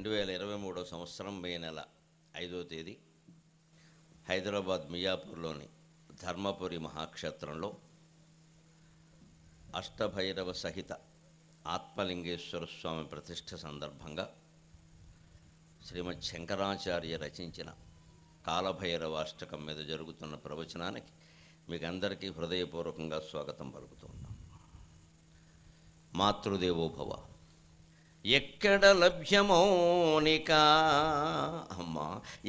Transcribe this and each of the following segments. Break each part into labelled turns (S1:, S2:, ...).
S1: రెండు వేల ఇరవై మూడో సంవత్సరం మే నెల ఐదో తేదీ హైదరాబాద్ మియాపూర్లోని ధర్మపురి మహాక్షేత్రంలో అష్టభైరవ సహిత ఆత్మలింగేశ్వర స్వామి ప్రతిష్ట సందర్భంగా శ్రీమద్ శంకరాచార్య రచించిన కాలభైరవ అష్టకం మీద జరుగుతున్న ప్రవచనానికి మీకు అందరికీ హృదయపూర్వకంగా స్వాగతం పలుకుతున్నాం మాతృదేవోభవ ఎక్కడ లభ్యమోనిక అమ్మా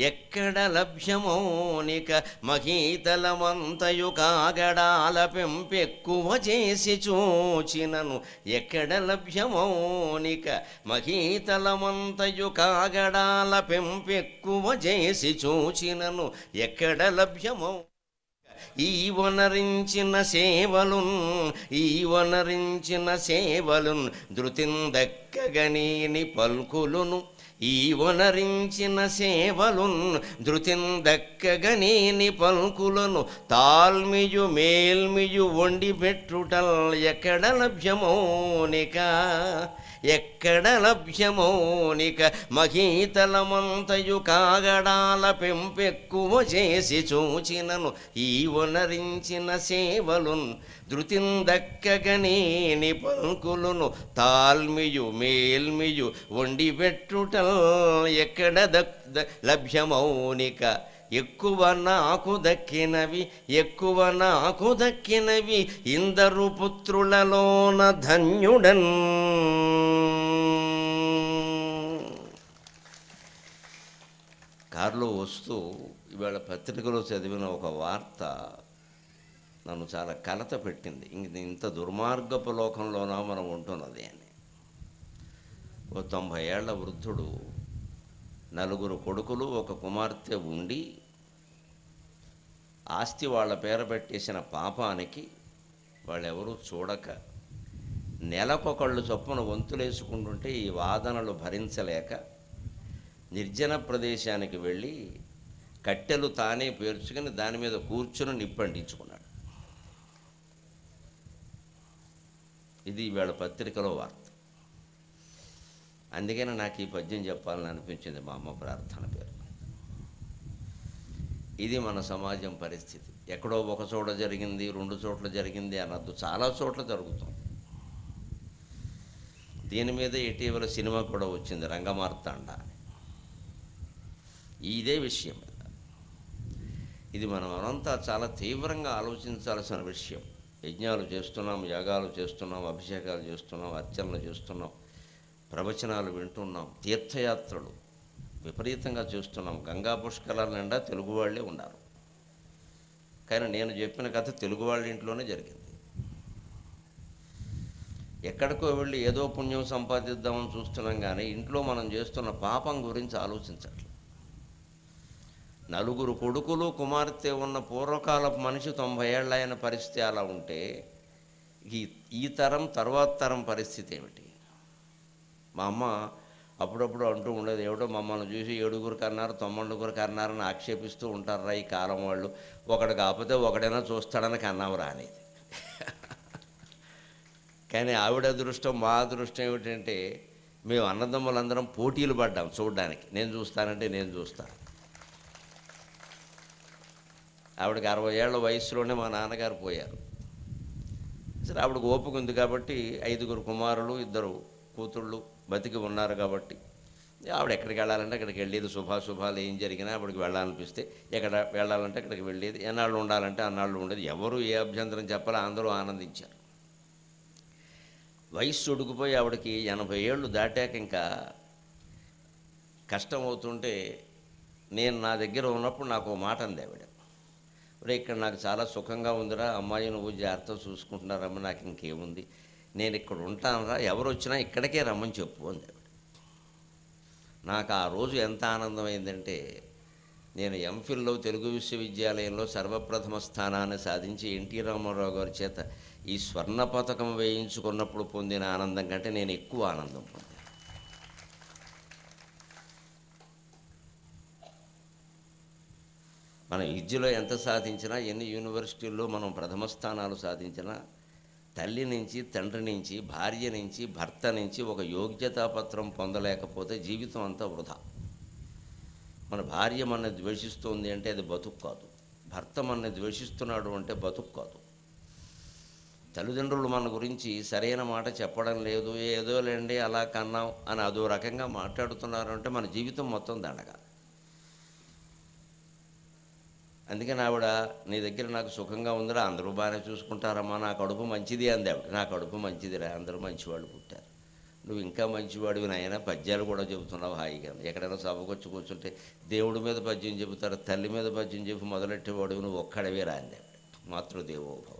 S1: ఎక్కడ లభ్యమోనిక మహీతలమంతయు కాగడాల పెంపెక్కువ చేసి చూచినను ఎక్కడ లభ్యమోనిక మహీతలమంతయు కాగడాల పెంపెక్కువ చేసి చూచినను ఎక్కడ లభ్యమో ఈ వనరించిన సేవలున్ ఈ వనరించిన సేవలున్ దృతిందక్కగనీని పల్కులును ఈ వనరించిన సేవలున్ దృతిందక్కగనీని పల్కులను తాల్మియు మేల్మియు వండి పెట్టుటల్ ఎక్కడ లభ్యమోనిక ఎక్కడ లభ్యమో నిక మహీతలమంతయు కాగడాల పెంపెక్కువ చేసి చూచినను ఈ వనరించిన సేవలున్ ధృతిందక్కగనే నిపంకులును తాల్మియు మేల్మియు వండి పెట్టుట ఎక్కడ దక్ లభ్యమౌనిక ఎక్కువ నాకు దక్కినవి ఎక్కువ నాకు దక్కినవి ఇందరు పుత్రులలోన ధన్యుడన్ కారులో వస్తూ ఇవాళ పత్రికలో చదివిన ఒక వార్త నన్ను చాలా కలత పెట్టింది ఇంత దుర్మార్గపు లోకంలోనా మనం ఉంటున్నది అని ఓ తొంభై ఏళ్ల వృద్ధుడు నలుగురు కొడుకులు ఒక కుమార్తె ఉండి ఆస్తి వాళ్ళ పేర పెట్టేసిన పాపానికి వాళ్ళెవరూ చూడక నెలకొకళ్ళు చొప్పున వంతులేసుకుంటుంటే ఈ వాదనలు భరించలేక నిర్జన ప్రదేశానికి వెళ్ళి కట్టెలు తానే పేర్చుకుని దాని మీద కూర్చుని నిప్పండించుకున్నాడు ఇది వీళ్ళ పత్రికలో వార్త అందుకని నాకు ఈ పద్యం చెప్పాలని అనిపించింది మా అమ్మ ప్రార్థన పేరు ఇది మన సమాజం పరిస్థితి ఎక్కడో ఒక చోట జరిగింది రెండు చోట్ల జరిగింది అనద్దు చాలా చోట్ల జరుగుతుంది దీని మీద ఇటీవల సినిమా కూడా వచ్చింది రంగమార్తాండ అని ఇదే విషయం ఇది మనం అనంతా చాలా తీవ్రంగా ఆలోచించాల్సిన విషయం యజ్ఞాలు చేస్తున్నాం యాగాలు చేస్తున్నాం అభిషేకాలు చేస్తున్నాం అర్చనలు చేస్తున్నాం ప్రవచనాలు వింటున్నాం తీర్థయాత్రలు విపరీతంగా చూస్తున్నాం గంగా పుష్కరాల నిండా తెలుగు వాళ్ళే ఉన్నారు కానీ నేను చెప్పిన కథ తెలుగు వాళ్ళ ఇంట్లోనే జరిగింది ఎక్కడికో వెళ్ళి ఏదో పుణ్యం సంపాదిద్దామని చూస్తున్నాం కానీ ఇంట్లో మనం చేస్తున్న పాపం గురించి ఆలోచించట్లేదు నలుగురు కొడుకులు కుమార్తె ఉన్న పూర్వకాలపు మనిషి తొంభై ఏళ్ళ అయిన పరిస్థితి అలా ఉంటే ఈ ఈ తరం తర్వాత తరం పరిస్థితి ఏమిటి మా అమ్మ అప్పుడప్పుడు అంటూ ఉండేది ఏమిటో మమ్మల్ని చూసి ఏడుగురు కన్నారు తొమ్మడుగురు కన్నారని ఆక్షేపిస్తూ రా ఈ కాలం వాళ్ళు ఒకడు కాకపోతే ఒకడైనా చూస్తాడని కన్నాం రానిది కానీ ఆవిడ అదృష్టం మా అదృష్టం ఏమిటంటే మేము అన్నదమ్ములందరం పోటీలు పడ్డాం చూడడానికి నేను చూస్తానంటే నేను చూస్తాను ఆవిడకి అరవై ఏళ్ళ వయసులోనే మా నాన్నగారు పోయారు సరే ఆవిడకు ఓపిక ఉంది కాబట్టి ఐదుగురు కుమారులు ఇద్దరు కూతుళ్ళు బతికి ఉన్నారు కాబట్టి ఆవిడ ఎక్కడికి వెళ్ళాలంటే అక్కడికి వెళ్ళేది శుభాశుభాలు ఏం జరిగినా అక్కడికి వెళ్ళాలనిపిస్తే ఎక్కడ వెళ్ళాలంటే అక్కడికి వెళ్ళేది ఎన్నాళ్ళు ఉండాలంటే అన్నాళ్ళు ఉండేది ఎవరు ఏ అభ్యంతరం చెప్పాలో అందరూ ఆనందించారు వయస్సు ఉడికిపోయి ఆవిడకి ఎనభై ఏళ్ళు దాటాక ఇంకా కష్టం అవుతుంటే నేను నా దగ్గర ఉన్నప్పుడు నాకు మాట అంది ఆవిడ ఇక్కడ నాకు చాలా సుఖంగా ఉందిరా అమ్మాయి నువ్వు జాగ్రత్త చూసుకుంటున్నారమ్మ నాకు ఇంకేముంది నేను ఇక్కడ ఉంటానురా ఎవరు వచ్చినా ఇక్కడికే రమ్మని చెప్పు అని నాకు ఆ రోజు ఎంత ఆనందమైందంటే నేను ఎంఫిల్లో తెలుగు విశ్వవిద్యాలయంలో సర్వప్రథమ స్థానాన్ని సాధించి ఎన్టీ రామారావు గారి చేత ఈ స్వర్ణ పథకం వేయించుకున్నప్పుడు పొందిన ఆనందం కంటే నేను ఎక్కువ ఆనందం పొందాను మన విద్యలో ఎంత సాధించినా ఎన్ని యూనివర్సిటీల్లో మనం ప్రథమ స్థానాలు సాధించినా తల్లి నుంచి తండ్రి నుంచి భార్య నుంచి భర్త నుంచి ఒక యోగ్యతాపత్రం పొందలేకపోతే జీవితం అంతా వృధా మన భార్య మన ద్వేషిస్తుంది అంటే అది బతుకు కాదు భర్త మన ద్వేషిస్తున్నాడు అంటే బతుకు కాదు తల్లిదండ్రులు మన గురించి సరైన మాట చెప్పడం లేదు ఏదో లేండి అలా కన్నాం అని అదో రకంగా మాట్లాడుతున్నారు అంటే మన జీవితం మొత్తం దండగా అందుకని ఆవిడ నీ దగ్గర నాకు సుఖంగా ఉందిరా అందరూ బాగానే చూసుకుంటారమ్మా నా కడుపు మంచిది అంది ఆవిడ నా కడుపు మంచిదిరా అందరూ మంచివాళ్ళు పుట్టారు నువ్వు ఇంకా మంచివాడివి నాయన పద్యాలు కూడా చెబుతున్నావు హాయిగా ఎక్కడైనా సభకు వచ్చి కూర్చుంటే దేవుడి మీద పద్యం చెబుతారు తల్లి మీద పద్యం చెప్పి మొదలెట్టేవాడు నువ్వు ఒక్కడవే రాంది మాతృదేవోభవ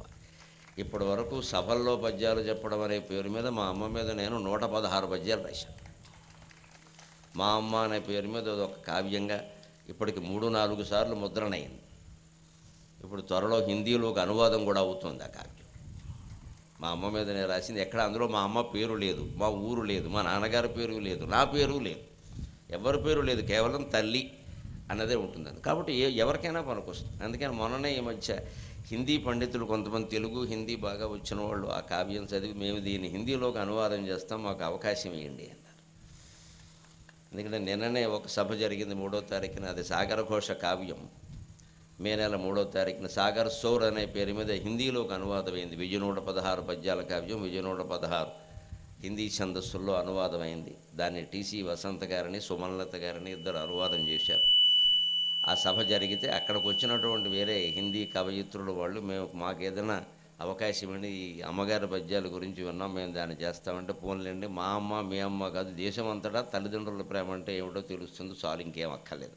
S1: ఇప్పటి వరకు సభల్లో పద్యాలు చెప్పడం అనే పేరు మీద మా అమ్మ మీద నేను నూట పదహారు పద్యాలు రాశాను మా అమ్మ అనే పేరు మీద ఒక కావ్యంగా ఇప్పటికి మూడు నాలుగు సార్లు ముద్రణయింది ఇప్పుడు త్వరలో హిందీలోకి అనువాదం కూడా అవుతుంది ఆ కావ్యం మా అమ్మ మీద నేను రాసింది ఎక్కడ అందులో మా అమ్మ పేరు లేదు మా ఊరు లేదు మా నాన్నగారి పేరు లేదు నా పేరు లేదు ఎవరి పేరు లేదు కేవలం తల్లి అన్నదే ఉంటుందండి కాబట్టి ఏ ఎవరికైనా పనికొస్తుంది అందుకని మొన్ననే ఈ మధ్య హిందీ పండితులు కొంతమంది తెలుగు హిందీ బాగా వచ్చిన వాళ్ళు ఆ కావ్యం చదివి మేము దీన్ని హిందీలోకి అనువాదం చేస్తాం మాకు అవకాశం ఇవ్వండి అన్నారు ఎందుకంటే నిన్ననే ఒక సభ జరిగింది మూడో తారీఖున అది సాగరఘోష కావ్యం మే నెల మూడో తారీఖున సాగర్ సౌర్ అనే పేరు మీద హిందీలోకి అనువాదమైంది విజయ నూట పదహారు పద్యాల కావ్యం విజయ నూట పదహారు హిందీ ఛందస్సుల్లో అనువాదమైంది దాన్ని టీసీ వసంత గారిని సుమన్లత గారిని ఇద్దరు అనువాదం చేశారు ఆ సభ జరిగితే అక్కడికి వచ్చినటువంటి వేరే హిందీ కవయిత్రుల వాళ్ళు మేము మాకేదైనా అవకాశం అండి ఈ అమ్మగారి పద్యాల గురించి విన్నాం మేము దాన్ని చేస్తామంటే పోన్లేండి మా అమ్మ మీ అమ్మ కాదు దేశమంతటా తల్లిదండ్రుల ప్రేమ అంటే ఏమిటో తెలుస్తుంది చాలు ఇంకేం అక్కర్లేదు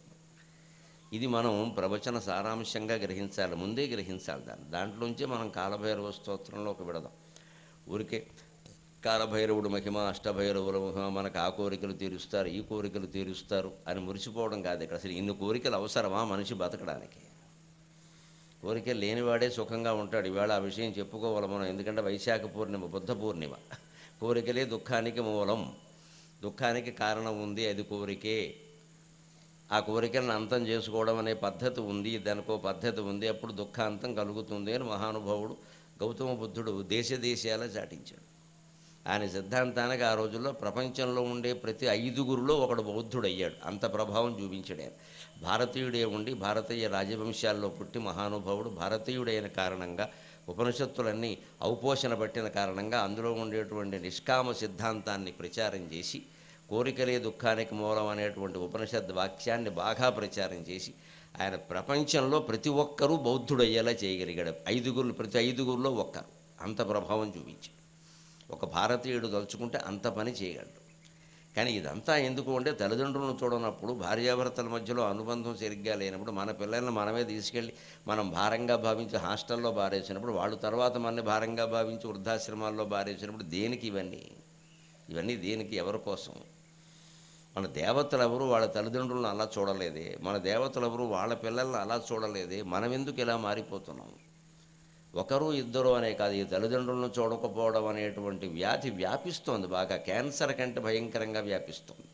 S1: ఇది మనం ప్రవచన సారాంశంగా గ్రహించాలి ముందే గ్రహించాలి దాన్ని దాంట్లోంచి మనం కాలభైరవ ఒక విడదాం ఊరికే కాలభైరవుడు మహిమ అష్టభైరవుల మహిమ మనకు ఆ కోరికలు తీరుస్తారు ఈ కోరికలు తీరుస్తారు అని మురిసిపోవడం కాదు ఇక్కడ అసలు ఇన్ని కోరికలు అవసరమా మనిషి బతకడానికి కోరిక లేనివాడే సుఖంగా ఉంటాడు ఈవేళ ఆ విషయం చెప్పుకోవాలి మనం ఎందుకంటే వైశాఖ పూర్ణిమ బుద్ధ పూర్ణిమ కోరికలే దుఃఖానికి మూలం దుఃఖానికి కారణం ఉంది అది కోరికే ఆ కోరికలను అంతం చేసుకోవడం అనే పద్ధతి ఉంది దానికో పద్ధతి ఉంది అప్పుడు దుఃఖాంతం కలుగుతుంది అని మహానుభావుడు గౌతమ బుద్ధుడు దేశ దేశాల చాటించాడు ఆయన సిద్ధాంతానికి ఆ రోజుల్లో ప్రపంచంలో ఉండే ప్రతి ఐదుగురులో ఒకడు బౌద్ధుడయ్యాడు అంత ప్రభావం చూపించాడు ఆయన భారతీయుడే ఉండి భారతీయ రాజవంశాల్లో పుట్టి మహానుభావుడు భారతీయుడైన కారణంగా ఉపనిషత్తులన్నీ ఔపోషణ పట్టిన కారణంగా అందులో ఉండేటువంటి నిష్కామ సిద్ధాంతాన్ని ప్రచారం చేసి కోరికలే దుఃఖానికి మూలం అనేటువంటి ఉపనిషద్ వాక్యాన్ని బాగా ప్రచారం చేసి ఆయన ప్రపంచంలో ప్రతి ఒక్కరూ బౌద్ధుడయ్యేలా చేయగలిగాడు ఐదుగురు ప్రతి ఐదుగురులో ఒక్కరు అంత ప్రభావం చూపించాడు ఒక భారతీయుడు తలుచుకుంటే అంత పని చేయగలడు కానీ ఇదంతా ఎందుకు అంటే తల్లిదండ్రులను చూడనప్పుడు భార్యాభర్తల మధ్యలో అనుబంధం సరిగ్గా లేనప్పుడు మన పిల్లల్ని మనమే తీసుకెళ్ళి మనం భారంగా భావించి హాస్టల్లో బారేసినప్పుడు వాళ్ళు తర్వాత మనల్ని భారంగా భావించి వృద్ధాశ్రమాల్లో బారేసినప్పుడు దేనికి ఇవన్నీ ఇవన్నీ దేనికి ఎవరి కోసం మన దేవతలు ఎవరు వాళ్ళ తల్లిదండ్రులను అలా చూడలేదే మన దేవతలు ఎవరు వాళ్ళ పిల్లల్ని అలా చూడలేదే మనం ఎందుకు ఇలా మారిపోతున్నాం ఒకరు ఇద్దరు అనే కాదు ఈ తల్లిదండ్రులను చూడకపోవడం అనేటువంటి వ్యాధి వ్యాపిస్తోంది బాగా క్యాన్సర్ కంటే భయంకరంగా వ్యాపిస్తుంది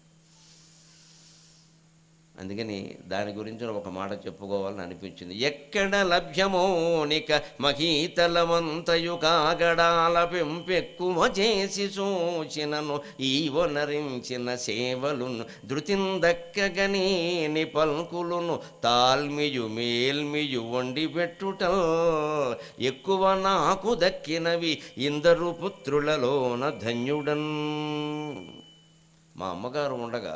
S1: అందుకని దాని గురించి ఒక మాట చెప్పుకోవాలని అనిపించింది ఎక్కడ లభ్యమోనిక మహీతలమంతయు కాగడాల పెంపెక్కువ చేసి వనరించిన ఈవనరించిన సేవలును ధృతిందక్కగని పల్కులును తాల్మియు మేల్మియు వండి పెట్టుట ఎక్కువ నాకు దక్కినవి ఇందరు పుత్రులలోన ధన్యుడన్ మా అమ్మగారు ఉండగా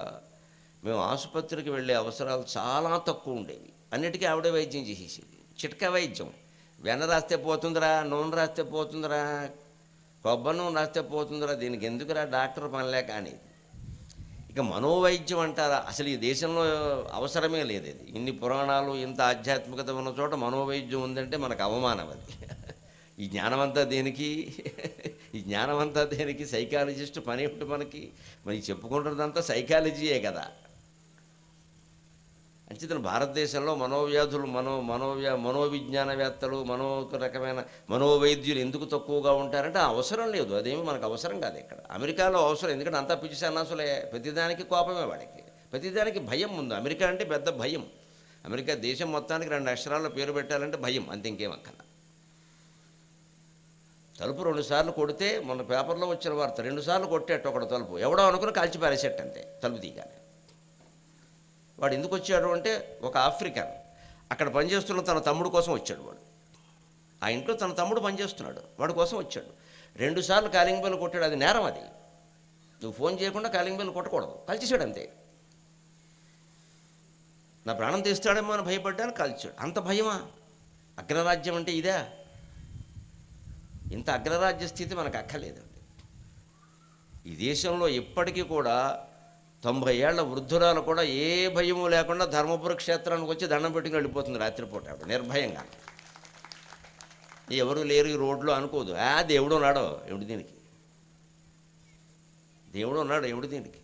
S1: మేము ఆసుపత్రికి వెళ్ళే అవసరాలు చాలా తక్కువ ఉండేవి అన్నిటికీ ఆవిడే వైద్యం చేసేసేది చిట్కా వైద్యం వెన్న రాస్తే పోతుందిరా నూనె రాస్తే పోతుందిరా కొబ్బరి నూనె రాస్తే పోతుందిరా దీనికి ఎందుకురా డాక్టర్ పనిలేక అనేది ఇక మనోవైద్యం అంటారా అసలు ఈ దేశంలో అవసరమే లేదు ఇది ఇన్ని పురాణాలు ఇంత ఆధ్యాత్మికత ఉన్న చోట మనోవైద్యం ఉందంటే మనకు అవమానం అది ఈ జ్ఞానమంతా దేనికి ఈ జ్ఞానమంతా దేనికి సైకాలజిస్ట్ పని ఏమిటి మనకి మరి చెప్పుకుంటున్నదంతా సైకాలజీయే కదా అంచేతను భారతదేశంలో మనోవ్యాధులు మనో మనోవ్యా మనోవిజ్ఞానవేత్తలు మనో రకమైన మనోవైద్యులు ఎందుకు తక్కువగా ఉంటారంటే అవసరం లేదు అదేమి మనకు అవసరం కాదు ఇక్కడ అమెరికాలో అవసరం ఎందుకంటే అంతా పిచ్చి సన్నాసులే ప్రతిదానికి కోపమే వాడికి ప్రతిదానికి భయం ఉంది అమెరికా అంటే పెద్ద భయం అమెరికా దేశం మొత్తానికి రెండు అక్షరాల్లో పేరు పెట్టాలంటే భయం అంత ఇంకేమక్కల తలుపు రెండుసార్లు కొడితే మొన్న పేపర్లో వచ్చిన వార్త రెండుసార్లు కొట్టేట ఒకడు తలుపు ఎవడో అనుకుని కాల్చి అంతే తలుపు తీయగానే వాడు ఎందుకు వచ్చాడు అంటే ఒక ఆఫ్రికన్ అక్కడ పనిచేస్తున్న తన తమ్ముడు కోసం వచ్చాడు వాడు ఆ ఇంట్లో తన తమ్ముడు పనిచేస్తున్నాడు వాడి కోసం వచ్చాడు రెండుసార్లు కాలింగ్ బెల్ కొట్టాడు అది నేరం అది నువ్వు ఫోన్ చేయకుండా కాలింగ్ బెల్ కొట్టకూడదు కలిచేశాడు అంతే నా ప్రాణం తీస్తాడేమో అని భయపడ్డాను కలిసాడు అంత భయమా అగ్రరాజ్యం అంటే ఇదే ఇంత అగ్రరాజ్య స్థితి మనకు అక్కర్లేదండి ఈ దేశంలో ఇప్పటికీ కూడా తొంభై ఏళ్ల వృద్ధురాలు కూడా ఏ భయము లేకుండా ధర్మపుర క్షేత్రానికి వచ్చి దండం పెట్టుకుని వెళ్ళిపోతుంది రాత్రిపూట ఆవిడ నిర్భయంగా ఎవరు లేరు ఈ రోడ్లో అనుకోదు ఆ దేవుడు ఉన్నాడో ఎవడు దీనికి దేవుడు ఉన్నాడు ఎవడు దీనికి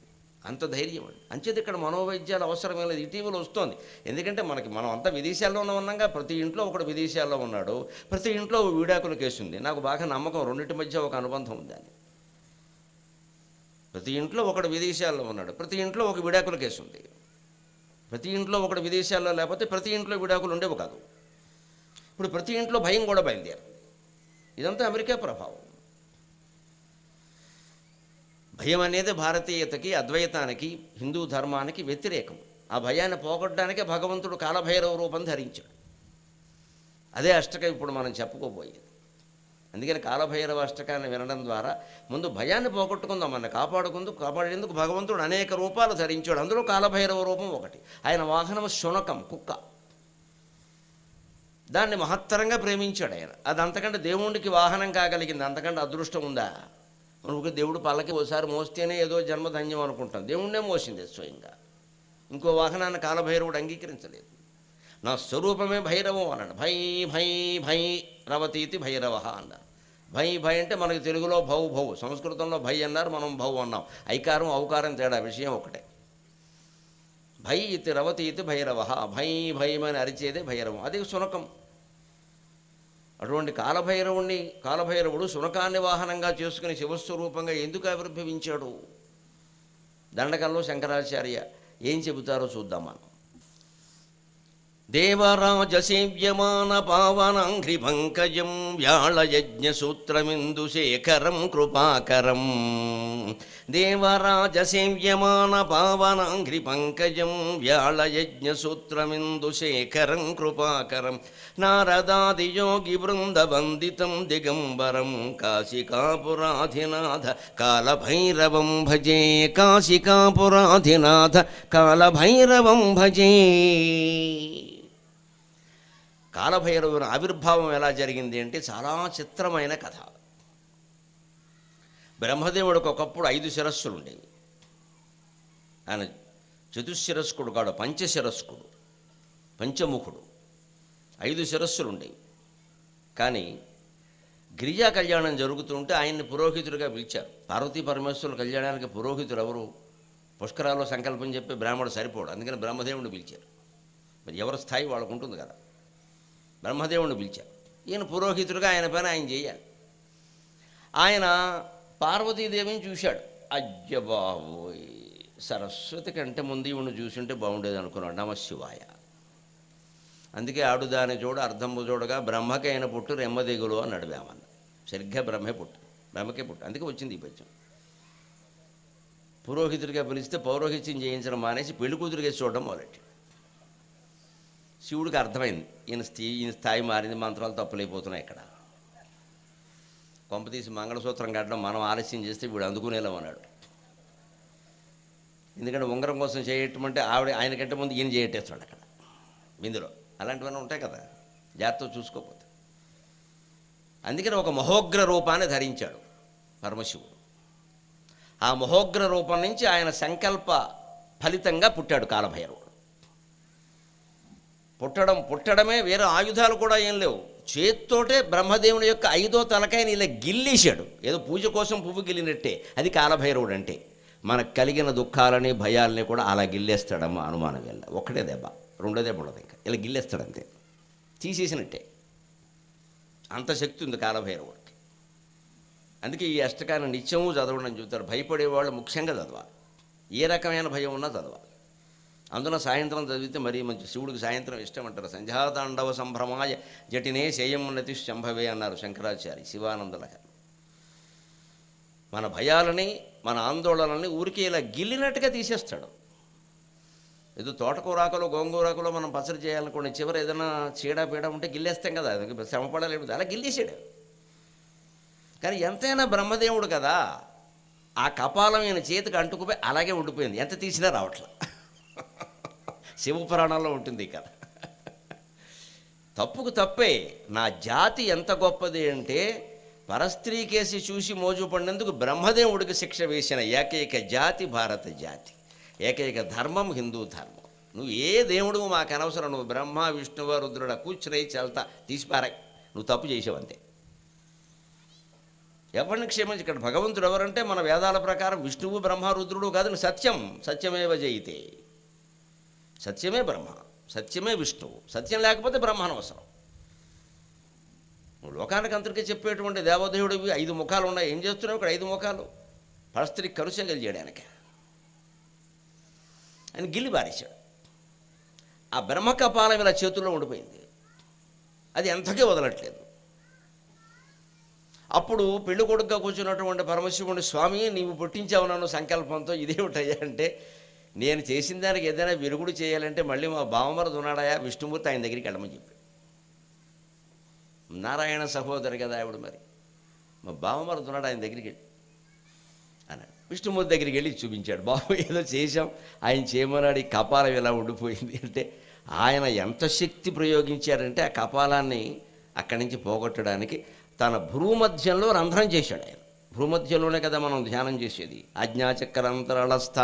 S1: అంత ధైర్యం అండి అంచేది ఇక్కడ మనోవైద్యాలు అవసరమే లేదు ఇటీవల వస్తుంది ఎందుకంటే మనకి మనం అంతా విదేశాల్లో ఉన్నాగా ప్రతి ఇంట్లో ఒకడు విదేశాల్లో ఉన్నాడు ప్రతి ఇంట్లో వీడాకుల కేసు ఉంది నాకు బాగా నమ్మకం రెండింటి మధ్య ఒక అనుబంధం ఉందని ప్రతి ఇంట్లో ఒకడు విదేశాల్లో ఉన్నాడు ప్రతి ఇంట్లో ఒక విడాకుల కేసు ఉంది ప్రతి ఇంట్లో ఒకడు విదేశాల్లో లేకపోతే ప్రతి ఇంట్లో విడాకులు ఉండేవి కాదు ఇప్పుడు ప్రతి ఇంట్లో భయం కూడా బయలుదేరింది ఇదంతా అమెరికా ప్రభావం భయం అనేది భారతీయతకి అద్వైతానికి హిందూ ధర్మానికి వ్యతిరేకం ఆ భయాన్ని పోగొట్టడానికే భగవంతుడు కాలభైరవ రూపం ధరించాడు అదే అష్టకం ఇప్పుడు మనం చెప్పుకోబోయేది అందుకని కాలభైరవ అష్టకాన్ని వినడం ద్వారా ముందు భయాన్ని పోగొట్టుకుందాం మన కాపాడుకుందు కాపాడేందుకు భగవంతుడు అనేక రూపాలు ధరించాడు అందులో కాలభైరవ రూపం ఒకటి ఆయన వాహనం శునకం కుక్క దాన్ని మహత్తరంగా ప్రేమించాడు ఆయన అది అంతకంటే దేవుడికి వాహనం కాగలిగింది అంతకంటే అదృష్టం ఉందా మనకు దేవుడు పళ్ళకి ఓసారి మోస్తేనే ఏదో జన్మధన్యం అనుకుంటాం దేవుడినే మోసింది స్వయంగా ఇంకో వాహనాన్ని కాలభైరవుడు అంగీకరించలేదు నా స్వరూపమే భైరవం అన్నాడు భై భై భై రవతీతి భైరవ అన్నారు భై భై అంటే మనకి తెలుగులో భౌ భౌ సంస్కృతంలో భై అన్నారు మనం భౌ అన్నాం ఐకారం ఔకారం తేడా విషయం ఒకటే భై ఇది రవతి ఇది భైరవ భై భయమని అరిచేదే భైరవం అది శునకం అటువంటి కాలభైరవుణ్ణి కాలభైరవుడు శునకాన్ని వాహనంగా చేసుకుని శివస్వరూపంగా ఎందుకు ఆవిర్భవించాడు దండకల్లో శంకరాచార్య ఏం చెబుతారో చూద్దాం మనం देवराज देवराजसेव्यमान पावनाघ्रिपंकज व्यालयज्ञसूत्रमिंदुशेखरम कृपाकरम देवराजसेव्यमान पावनाघ्रिपंकज व्यालयज्ञसूत्रमिंदुशेखरम कृपाकरम नारदादिजोगिवृंदवंदितं दिगंबरम काशिकापुराधिनाथ कालभैरवं भजे काशिकापुराधिनाथ कालभैरवं भजे కాలభైరవుని ఆవిర్భావం ఎలా జరిగింది అంటే చాలా చిత్రమైన కథ బ్రహ్మదేవుడికి ఒకప్పుడు ఐదు శిరస్సులు ఉండేవి ఆయన చతుశిరస్కుడు కాడు పంచశిరస్కుడు పంచముఖుడు ఐదు శిరస్సులు ఉండేవి కానీ గిరిజా కళ్యాణం జరుగుతుంటే ఆయన్ని పురోహితుడిగా పిలిచారు పార్వతీ పరమేశ్వరుల కళ్యాణానికి పురోహితుడు ఎవరు పుష్కరాల్లో సంకల్పం చెప్పి బ్రాహ్మడు సరిపోడు అందుకని బ్రహ్మదేవుడిని పిలిచారు మరి ఎవరి స్థాయి వాళ్ళకు ఉంటుంది కదా బ్రహ్మదేవుడిని పిలిచారు ఈయన పురోహితుడిగా ఆయన పైన ఆయన చేయాలి ఆయన పార్వతీదేవిని చూశాడు అజ్జబాబోయ్ సరస్వతి కంటే ముందు ఈవిని చూసుంటే బాగుండేది అనుకున్నాడు నమశివాయ అందుకే ఆడు దాని చూడు అర్ధంబు చూడగా బ్రహ్మకైన పుట్టు రెమ్మదిగులు అని నడివామన్న సరిగ్గా బ్రహ్మే పుట్టు బ్రహ్మకే పుట్టు అందుకే వచ్చింది ఈ పద్యం పురోహితుడిగా పిలిస్తే పౌరోహిత్యం చేయించడం మానేసి పెళ్లి కూతురికేసి చూడడం మొదలెట్టాడు శివుడికి అర్థమైంది ఈయన స్థీ ఈయన స్థాయి మారింది మంత్రాలు తప్పులైపోతున్నాయి ఇక్కడ కొంపతీసి మంగళసూత్రం కట్టడం మనం ఆలస్యం చేస్తే వీడు అందుకునేలా అన్నాడు ఎందుకంటే ఉంగరం కోసం చేయటమంటే ఆవిడ ఆయన కంటే ముందు ఈయన చేయటేస్తాడు అక్కడ బిందులో అలాంటివన్నీ ఉంటాయి కదా జాగ్రత్త చూసుకోపోతే అందుకని ఒక మహోగ్ర రూపాన్ని ధరించాడు పరమశివుడు ఆ మహోగ్ర రూపం నుంచి ఆయన సంకల్ప ఫలితంగా పుట్టాడు కాలభైరవుడు పుట్టడం పుట్టడమే వేరే ఆయుధాలు కూడా ఏం లేవు చేత్తోటే బ్రహ్మదేవుని యొక్క ఐదో తలకాయ ఇలా గిల్లేశాడు ఏదో పూజ కోసం పువ్వు గిల్లినట్టే అది కాలభైరవుడు అంటే మనకు కలిగిన దుఃఖాలని భయాలని కూడా అలా గిల్లేస్తాడమ్మ అనుమానం వెళ్ళ ఒకటే దెబ్బ రెండో దెబ్బ ఉండదు ఇంకా ఇలా గిల్లేస్తాడు అంతే తీసేసినట్టే అంత శక్తి ఉంది కాలభైరవుడికి అందుకే ఈ అష్టకాన్ని నిత్యము చదవడం చూస్తారు భయపడేవాళ్ళు ముఖ్యంగా చదవాలి ఏ రకమైన భయం ఉన్నా చదవాలి అందున సాయంత్రం చదివితే మరీ మంచి శివుడికి సాయంత్రం ఇష్టం అంటారు సంధ్యాతాండవ సంభ్రమాయ జటినే శేయమున్నతి శంభవే అన్నారు శంకరాచార్య శివానందలహ మన భయాలని మన ఆందోళనల్ని ఊరికే ఇలా గిల్లినట్టుగా తీసేస్తాడు ఏదో తోటకూరాకలో గోంగూరాకలో మనం పసరు చేయాలనుకోండి చివరి ఏదైనా చీడ పీడ ఉంటే గిల్లేస్తాం కదా శ్రమపడలేదు అలా గిల్లేసాడు కానీ ఎంతైనా బ్రహ్మదేవుడు కదా ఆ కపాలం ఈయన చేతికి అంటుకుపోయి అలాగే ఉండిపోయింది ఎంత తీసినా రావట్లే శివపురాణంలో ఉంటుంది కథ తప్పుకు తప్పే నా జాతి ఎంత గొప్పది అంటే పరస్త్రీ కేసి చూసి మోజు పడినందుకు బ్రహ్మదేవుడికి శిక్ష వేసిన ఏకైక జాతి భారత జాతి ఏకైక ధర్మం హిందూ ధర్మం నువ్వు ఏ దేవుడు మాకు అనవసరం నువ్వు బ్రహ్మ విష్ణువ రుద్రుడ కూర్చునై చల్తా తీసిపారాయి నువ్వు తప్పు చేసావంతే ఎవరిని క్షమించి ఇక్కడ భగవంతుడు ఎవరంటే మన వేదాల ప్రకారం విష్ణువు బ్రహ్మ రుద్రుడు కాదు సత్యం సత్యమేవ జయితే సత్యమే బ్రహ్మ సత్యమే విష్ణువు సత్యం లేకపోతే బ్రహ్మానం అవసరం నువ్వు లోకానికి అందరికీ చెప్పేటువంటి దేవదేవుడివి ఐదు ముఖాలు ఉన్నాయి ఏం చేస్తున్నావు ఇక్కడ ఐదు ముఖాలు పరస్త్రీ కలిగాడు చేయడానికి అని గిల్లి బారేశాడు ఆ కపాలం ఇలా చేతుల్లో ఉండిపోయింది అది ఎంతకే వదలట్లేదు అప్పుడు పెళ్లి కొడుకుగా కూర్చున్నటువంటి పరమశివుడి స్వామి నీవు పుట్టించావు నన్ను సంకల్పంతో ఇదేమిటయ్యా అంటే నేను చేసిన దానికి ఏదైనా విరుగుడు చేయాలంటే మళ్ళీ మా బావమరదు ఉన్నాడాయా విష్ణుమూర్తి ఆయన దగ్గరికి వెళ్ళమని చెప్పాడు నారాయణ సహోదరు కదా ఆవిడ మరి మా బావమరదు ఉన్నాడు ఆయన దగ్గరికి వెళ్ళి అన్నాడు విష్ణుమూర్తి దగ్గరికి వెళ్ళి చూపించాడు బాబు ఏదో చేశాం ఆయన చేయమన్నాడు ఈ కపాలం ఇలా ఉండిపోయింది అంటే ఆయన ఎంత శక్తి ప్రయోగించారంటే ఆ కపాలాన్ని అక్కడి నుంచి పోగొట్టడానికి తన భూమధ్యంలో రంధ్రం చేశాడు ఆయన భూమధ్యంలోనే కదా మనం ధ్యానం చేసేది ఆజ్ఞాచక్రాంతరాళస్థ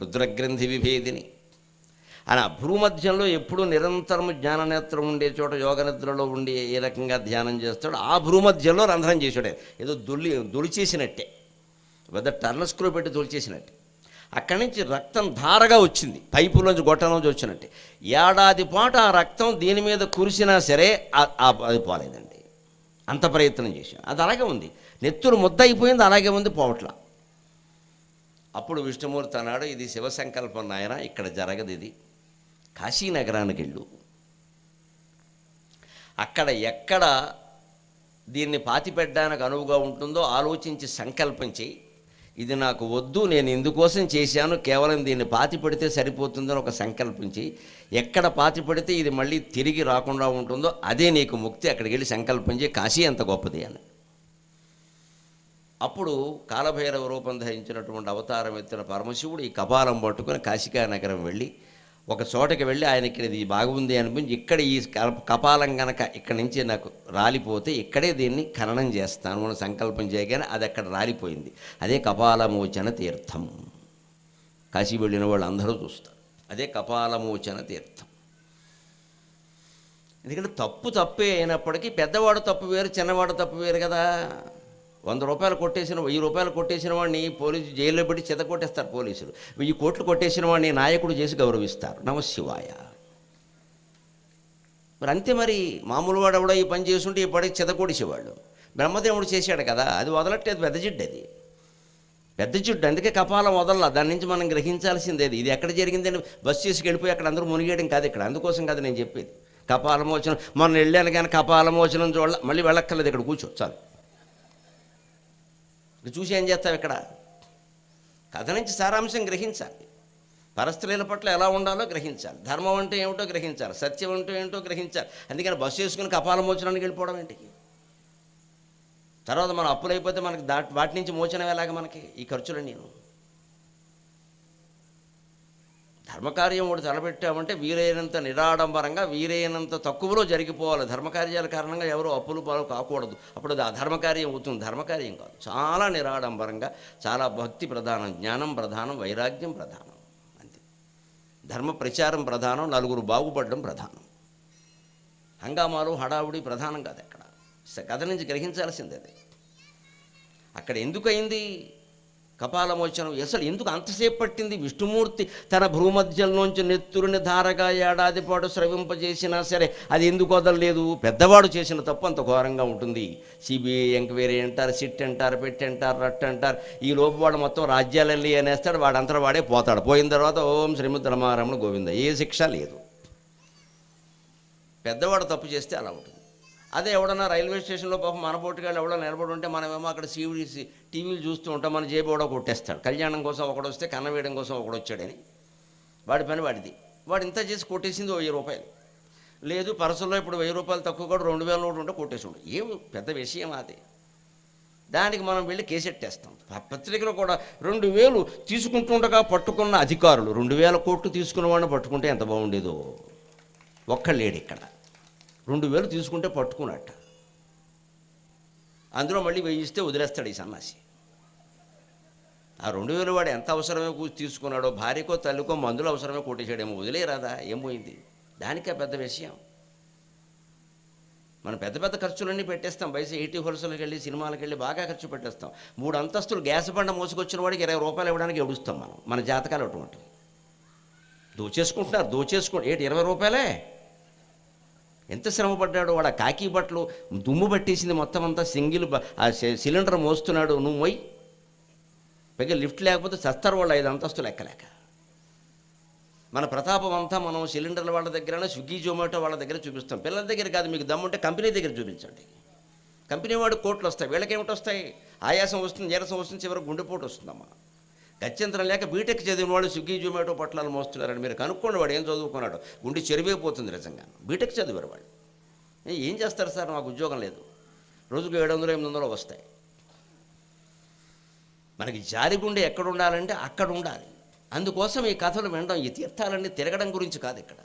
S1: రుద్రగ్రంథి విభేదిని అని ఆ భూమధ్యంలో ఎప్పుడూ నిరంతరము జ్ఞాననేత్రం ఉండే చోట యోగనిద్రలో ఉండి ఏ రకంగా ధ్యానం చేస్తాడు ఆ భూమధ్యంలో రంధ్రం చేసాడే ఏదో దొల్లి దొలిచేసినట్టే పెద్ద టర్ల స్క్రూ పెట్టి దొలిచేసినట్టే అక్కడి నుంచి రక్తం ధారగా వచ్చింది పైపులోంచి గొట్టలోంచి వచ్చినట్టే ఏడాది పాటు ఆ రక్తం దీని మీద కురిసినా సరే అది పోలేదండి అంత ప్రయత్నం చేశాను అది అలాగే ఉంది నెత్తురు ముద్ద అయిపోయింది అలాగే ఉంది పోవట్లా అప్పుడు విష్ణుమూర్తి అన్నాడు ఇది శివ సంకల్పం నాయన ఇక్కడ జరగదు ఇది కాశీనగరానికి వెళ్ళు అక్కడ ఎక్కడ దీన్ని పాతిపెట్టడానికి అనువుగా ఉంటుందో ఆలోచించి సంకల్పించి ఇది నాకు వద్దు నేను ఎందుకోసం చేశాను కేవలం దీన్ని పాతి పెడితే సరిపోతుందని ఒక సంకల్పించి ఎక్కడ పాతి పెడితే ఇది మళ్ళీ తిరిగి రాకుండా ఉంటుందో అదే నీకు ముక్తి అక్కడికి వెళ్ళి చేయి కాశీ ఎంత గొప్పది అని అప్పుడు కాలభైరవ రూపం ధరించినటువంటి అవతారం ఎత్తిన పరమశివుడు ఈ కపాలం పట్టుకుని కాశికా నగరం వెళ్ళి ఒక చోటకి వెళ్ళి ఆయనకి ఇది బాగుంది అనిపించి ఇక్కడ ఈ కపాలం కనుక ఇక్కడి నుంచి నాకు రాలిపోతే ఇక్కడే దీన్ని ఖననం చేస్తాను అని సంకల్పం చేయగానే అది అక్కడ రాలిపోయింది అదే కపాలమోచన తీర్థం కాశీ వెళ్ళిన వాళ్ళు అందరూ చూస్తారు అదే కపాలమోచన తీర్థం ఎందుకంటే తప్పు తప్పే అయినప్పటికీ పెద్దవాడు తప్పు వేరు చిన్నవాడు తప్పు వేరు కదా వంద రూపాయలు కొట్టేసిన వెయ్యి రూపాయలు కొట్టేసిన వాడిని పోలీసు జైల్లో పెట్టి చెత కొట్టేస్తారు పోలీసులు వెయ్యి కోట్లు కొట్టేసిన వాడిని నాయకుడు చేసి గౌరవిస్తారు నమశివాయ మరి అంతే మరి మామూలు వాడు కూడా ఈ పని చేస్తుంటే ఈ పడికి చెతకొడిసేవాళ్ళు బ్రహ్మదేవుడు చేశాడు కదా అది వదలట్టేది పెద్ద జిడ్డు అది పెద్ద జిడ్డు అందుకే కపాలం వదల దాని నుంచి మనం గ్రహించాల్సిందే ఇది ఎక్కడ జరిగిందని బస్సు వెళ్ళిపోయి అక్కడ అందరూ మునిగేయడం కాదు ఇక్కడ అందుకోసం కదా నేను చెప్పేది కపాలమోచనం మనం వెళ్ళాను కానీ కపాలమోచనం చూడాలి మళ్ళీ వెళ్ళక్కర్లేదు ఇక్కడ కూర్చో చాలు చూసి ఏం చేస్తావు ఇక్కడ కథ నుంచి సారాంశం గ్రహించాలి పరస్త్రీల పట్ల ఎలా ఉండాలో గ్రహించాలి ధర్మం అంటే ఏమిటో గ్రహించాలి సత్యం అంటే ఏమిటో గ్రహించాలి అందుకని బస్సు చేసుకుని కపాల మోచనానికి వెళ్ళిపోవడం ఏంటికి తర్వాత మనం అప్పులైపోతే మనకి దాటి వాటి నుంచి మోచనం ఎలాగ మనకి ఈ ఖర్చులు నేను ధర్మకార్యం ఒకటి తలపెట్టామంటే వీలైనంత నిరాడంబరంగా వీలైనంత తక్కువలో జరిగిపోవాలి ధర్మకార్యాల కారణంగా ఎవరు అప్పులు పాలు కాకూడదు అప్పుడు అది అధర్మకార్యం అవుతుంది ధర్మకార్యం కాదు చాలా నిరాడంబరంగా చాలా భక్తి ప్రధానం జ్ఞానం ప్రధానం వైరాగ్యం ప్రధానం అంతే ధర్మ ప్రచారం ప్రధానం నలుగురు బాగుపడడం ప్రధానం హంగామాలు హడావుడి ప్రధానం కాదు అక్కడ కథ నుంచి గ్రహించాల్సిందే అది అక్కడ ఎందుకైంది కపాలమోచనం అసలు ఎందుకు అంతసేపు పట్టింది విష్ణుమూర్తి తన భూమధ్యంలోంచి నెత్తురుని ధారగా ఏడాది పాటు స్రవింపజేసినా సరే అది ఎందుకు వదలలేదు పెద్దవాడు చేసిన తప్పు అంత ఘోరంగా ఉంటుంది సిబిఐ ఎంక్వైరీ అంటారు సిట్ అంటారు పెట్టి అంటారు రట్ అంటారు ఈ లోపు వాడు మొత్తం రాజ్యాలి అనేస్తాడు అంతా వాడే పోతాడు పోయిన తర్వాత ఓం శ్రీమద్ రమారమణ గోవింద ఏ శిక్ష లేదు పెద్దవాడు తప్పు చేస్తే అలా ఉంటుంది అదే ఎవడన్నా రైల్వే స్టేషన్లో పాపం మన పోటుగాళ్ళు ఎవడో నిలబడి ఉంటే మనమేమో అక్కడ సీవీ టీవీలు చూస్తూ ఉంటాం మన జేబు ఎవడో కొట్టేస్తాడు కళ్యాణం కోసం ఒకడు వస్తే కన్న వేయడం కోసం ఒకడు వచ్చాడని వాడి పని వాడిది వాడు ఇంత చేసి కొట్టేసింది వెయ్యి రూపాయలు లేదు పరసల్లో ఇప్పుడు వెయ్యి రూపాయలు తక్కువ కూడా రెండు వేల నోటు ఉంటే కొట్టేసుండు ఏం పెద్ద విషయం అది దానికి మనం వెళ్ళి కేసెట్టేస్తాం పత్రికలు కూడా రెండు వేలు తీసుకుంటుండగా పట్టుకున్న అధికారులు రెండు వేల కోట్లు తీసుకున్న వాడిని పట్టుకుంటే ఎంత బాగుండేదో ఒక్కళ్ళేడు ఇక్కడ రెండు వేలు తీసుకుంటే పట్టుకున్నట్ట అందులో మళ్ళీ వేయిస్తే వదిలేస్తాడు ఈ సన్నాసి ఆ రెండు వేలు వాడు ఎంత అవసరమే తీసుకున్నాడో భార్యకో తల్లికో మందులు అవసరమే కొట్టేశాడేమో వదిలేరాదా ఏమోయింది దానికే పెద్ద విషయం మనం పెద్ద పెద్ద ఖర్చులన్నీ పెట్టేస్తాం బయట ఎయిటీ e హోల్సేల్కి వెళ్ళి సినిమాలకు వెళ్ళి బాగా ఖర్చు పెట్టేస్తాం మూడు అంతస్తులు గ్యాస్ బండ మోసుకొచ్చిన వాడికి ఇరవై రూపాయలు ఇవ్వడానికి ఎడుస్తాం మనం మన జాతకాలు అటువంటివి దోచేసుకుంటున్నారు దోచేసుకోండి ఏంటి ఇరవై రూపాయలే ఎంత శ్రమ పడ్డాడో వాడు కాకి బట్టలు దుమ్ము పట్టేసింది మొత్తం అంతా సింగిల్ ఆ సిలిండర్ మోస్తున్నాడు నువ్వు మొయ్యి పైగా లిఫ్ట్ లేకపోతే చస్తారు వాళ్ళు ఐదు అంతస్తులు ఎక్కలేక మన ప్రతాపం అంతా మనం సిలిండర్ల వాళ్ళ దగ్గర స్విగ్గీ జొమాటో వాళ్ళ దగ్గర చూపిస్తాం పిల్లల దగ్గర కాదు మీకు దమ్ముంటే కంపెనీ దగ్గర చూపించండి కంపెనీ వాడు కోట్లు వస్తాయి వీళ్ళకేమిటి వస్తాయి ఆయాసం వస్తుంది నీరసం వస్తుంది చివరికి గుండెపోటు వస్తుందమ్మా గత్యంతరం లేక బీటెక్ చదివిన వాళ్ళు స్విగ్గీ జొమాటో పట్లాలు మోస్తున్నారని మీరు కనుక్కోండి వాడు ఏం చదువుకున్నాడు గుండె చెరివైపోతుంది నిజంగా బీటెక్ చదివారు వాళ్ళు ఏం చేస్తారు సార్ నాకు ఉద్యోగం లేదు రోజుకు ఏడు వందలు ఎనిమిది వందలు వస్తాయి మనకి జారిగుండె ఎక్కడ ఉండాలంటే అక్కడ ఉండాలి అందుకోసం ఈ కథలు వినడం ఈ తీర్థాలన్నీ తిరగడం గురించి కాదు ఇక్కడ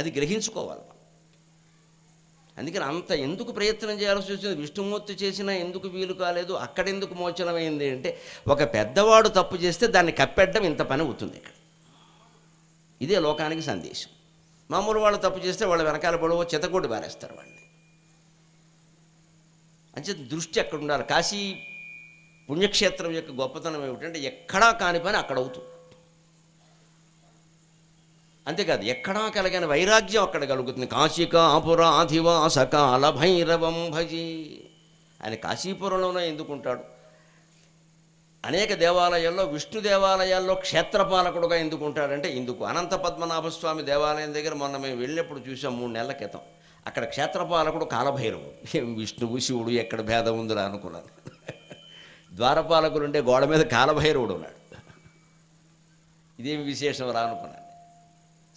S1: అది గ్రహించుకోవాలి అందుకని అంత ఎందుకు ప్రయత్నం చేయాల్సి వచ్చింది విష్ణుమూర్తి చేసినా ఎందుకు వీలు కాలేదు అక్కడెందుకు మోచనమైంది అంటే ఒక పెద్దవాడు తప్పు చేస్తే దాన్ని కప్పెట్టడం ఇంత పని అవుతుంది ఇక్కడ ఇదే లోకానికి సందేశం మామూలు వాళ్ళు తప్పు చేస్తే వాళ్ళ వెనకాల పడవ చితగొడ్డు బారేస్తారు వాళ్ళని అంటే దృష్టి అక్కడ ఉండాలి కాశీ పుణ్యక్షేత్రం యొక్క గొప్పతనం ఏమిటంటే ఎక్కడా కాని పని అక్కడ అవుతుంది అంతేకాదు ఎక్కడా కలగని వైరాగ్యం అక్కడ కలుగుతుంది కాశిక ఆపుర ఆధివా సకాల భైరవం భజి ఆయన కాశీపురంలోనే ఎందుకుంటాడు అనేక దేవాలయాల్లో విష్ణు దేవాలయాల్లో క్షేత్రపాలకుడుగా ఎందుకు ఉంటాడంటే ఇందుకు అనంత పద్మనాభస్వామి దేవాలయం దగ్గర మొన్న మేము వెళ్ళినప్పుడు చూసాం మూడు నెలల క్రితం అక్కడ క్షేత్రపాలకుడు కాలభైరవు విష్ణువు శివుడు ఎక్కడ భేదం ఉందిరా అనుకున్నాను ద్వారపాలకులు ఉండే గోడ మీద కాలభైరవుడు ఉన్నాడు ఇదేమి విశేషం రా అనుకున్నాను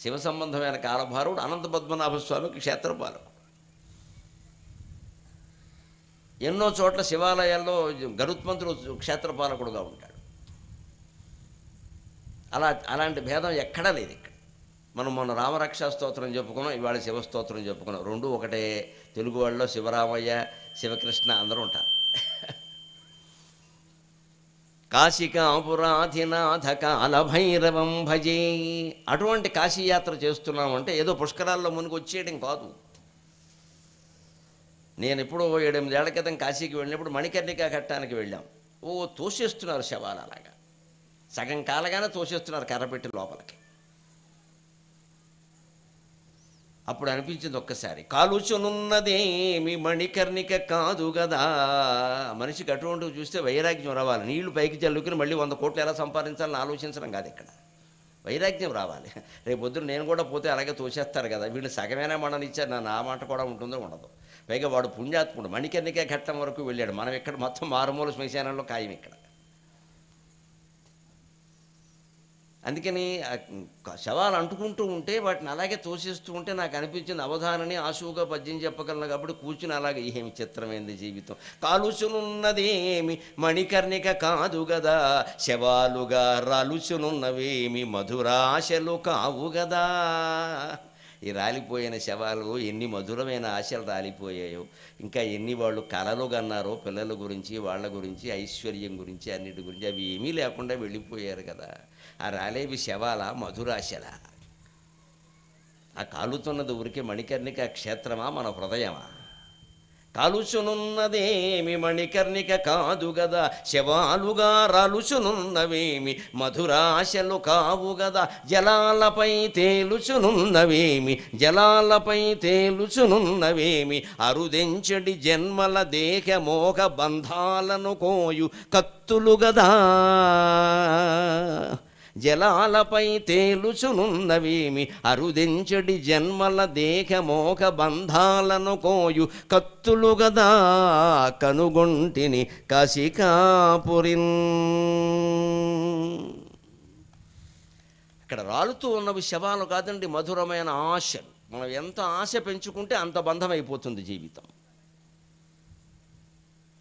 S1: శివ సంబంధమైన కాలభారుడు అనంత పద్మనాభస్వామికి క్షేత్రపాలు ఎన్నో చోట్ల శివాలయాల్లో గరుత్మంతుడు క్షేత్రపాలకుడుగా ఉంటాడు అలా అలాంటి భేదం ఎక్కడా లేదు ఇక్కడ మనం మొన్న రామరక్షా స్తోత్రం చెప్పుకున్నాం ఇవాళ శివస్తోత్రం చెప్పుకున్నాం రెండు ఒకటే తెలుగు వాళ్ళలో శివరామయ్య శివకృష్ణ అందరూ ఉంటారు కాశికాపురాధినాథ కాలభైరవం భజే అటువంటి కాశీయాత్ర చేస్తున్నామంటే ఏదో పుష్కరాల్లో మునిగి వచ్చేయడం కాదు నేను ఎప్పుడో ఏడెనిమిదేళ్ల క్రితం కాశీకి వెళ్ళినప్పుడు మణికర్ణిక ఘట్టానికి వెళ్ళాం ఓ తోసేస్తున్నారు శవాలు అలాగా సగం కాలగానే తోసేస్తున్నారు కర్రపెట్టి లోపలికి అప్పుడు అనిపించింది ఒక్కసారి కాలుచునున్నదేమి మణికర్ణిక కాదు కదా మనిషికి అటువంటివి చూస్తే వైరాగ్యం రావాలి నీళ్లు పైకి చల్లుకుని మళ్ళీ వంద కోట్లు ఎలా సంపాదించాలని ఆలోచించడం కాదు ఇక్కడ వైరాగ్యం రావాలి రేపు పొద్దున నేను కూడా పోతే అలాగే తోసేస్తారు కదా వీళ్ళు సగమేనా మనం ఇచ్చారు నా నా మాట కూడా ఉంటుందో ఉండదు పైగా వాడు పుణ్యాత్ముడు మణికర్ణికే ఘట్టం వరకు వెళ్ళాడు మనం ఇక్కడ మొత్తం మారుమూల శ్మశానంలో ఖాయం ఇక్కడ అందుకని శవాలు అంటుకుంటూ ఉంటే వాటిని అలాగే తోసేస్తూ ఉంటే నాకు అనిపించింది అవధానని ఆశువుగా పద్యం చెప్పగలను కాబట్టి కూర్చుని అలాగే ఏమి చిత్రమైంది జీవితం కాలుచునున్నదేమి మణికర్ణిక కాదు గదా శవాలుగా రాలుసునున్నవేమి మధురాశలు కావు గదా ఈ రాలిపోయిన శవాలు ఎన్ని మధురమైన ఆశలు రాలిపోయాయో ఇంకా ఎన్ని వాళ్ళు కలలు కన్నారో పిల్లల గురించి వాళ్ళ గురించి ఐశ్వర్యం గురించి అన్నిటి గురించి అవి ఏమీ లేకుండా వెళ్ళిపోయారు కదా ఆ రాలేవి శవాల మధురాశల ఆ కాలుతున్నది ఊరికే మణికర్ణిక క్షేత్రమా మన హృదయమా కాలుచునున్నదేమి మణికర్ణిక కాదు గదా శవాలుగా రాలుచునున్నవేమి మధురాశలు కావు గదా జలాలపై తేలుచునున్నవేమి జలాలపై తేలుచునున్నవేమి అరుదెంచడి జన్మల దేహ మోహ బంధాలను కోయు కత్తులు గదా జలాలపై తేలుచునున్నవేమి అరుదించడి జన్మల దేహమోక బంధాలను కోయు కత్తులు గదా కనుగొంటిని కసికాపురిన్ ఇక్కడ రాలుతూ ఉన్నవి శవాలు కాదండి మధురమైన ఆశ మనం ఎంత ఆశ పెంచుకుంటే అంత బంధమైపోతుంది జీవితం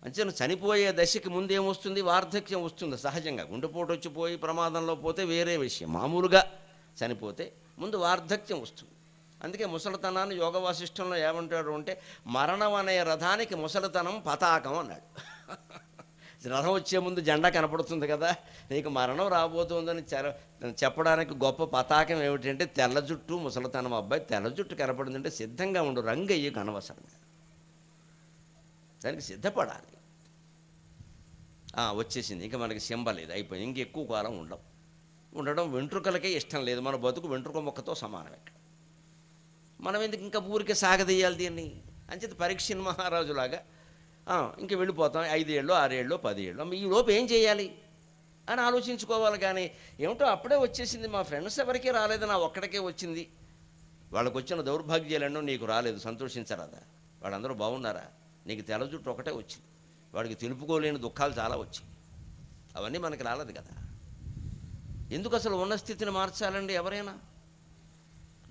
S1: అంచేను చనిపోయే దశకి ముందేమొస్తుంది వార్ధక్యం వస్తుంది సహజంగా గుండెపోటు వచ్చిపోయి ప్రమాదంలో పోతే వేరే విషయం మామూలుగా చనిపోతే ముందు వార్ధక్యం వస్తుంది అందుకే ముసలితనాన్ని యోగ వాసిష్టంలో ఏమంటాడు అంటే మరణం అనే రథానికి ముసలితనం పతాకం అన్నాడు రథం వచ్చే ముందు జెండా కనపడుతుంది కదా నీకు మరణం రాబోతుందని చెప్పడానికి గొప్ప పతాకం ఏమిటంటే తెల్ల జుట్టు ముసలితనం అబ్బాయి తెల్ల జుట్టు కనపడుతుందంటే సిద్ధంగా ఉండు రంగు అయ్యి కనవసరం దానికి సిద్ధపడాలి వచ్చేసింది ఇంకా మనకి సింబ లేదు అయిపోయింది ఎక్కువ కాలం ఉండవు ఉండడం వెంట్రుకలకే ఇష్టం లేదు మన బతుకు వెంట్రుక మొక్కతో సమానం ఇక్కడ మనం ఎందుకు ఇంకా ఊరికే సాగదీయాలి దీన్ని అంచేత పరీక్ష మహారాజులాగా ఇంక వెళ్ళిపోతాం ఐదేళ్ళు ఆరేళ్ళు పదేళ్ళు ఈ లోపు ఏం చేయాలి అని ఆలోచించుకోవాలి కానీ ఏమిటో అప్పుడే వచ్చేసింది మా ఫ్రెండ్స్ ఎవరికీ రాలేదు నా ఒక్కడికే వచ్చింది వాళ్ళకు వచ్చిన దౌర్భాగ్యాలన్నో నీకు రాలేదు సంతోషించరాదా వాళ్ళందరూ బాగున్నారా నీకు తెల జుట్టు ఒకటే వచ్చింది వాడికి తెలుపుకోలేని దుఃఖాలు చాలా వచ్చాయి అవన్నీ మనకి రాలేదు కదా ఎందుకు అసలు ఉన్న స్థితిని మార్చాలండి ఎవరైనా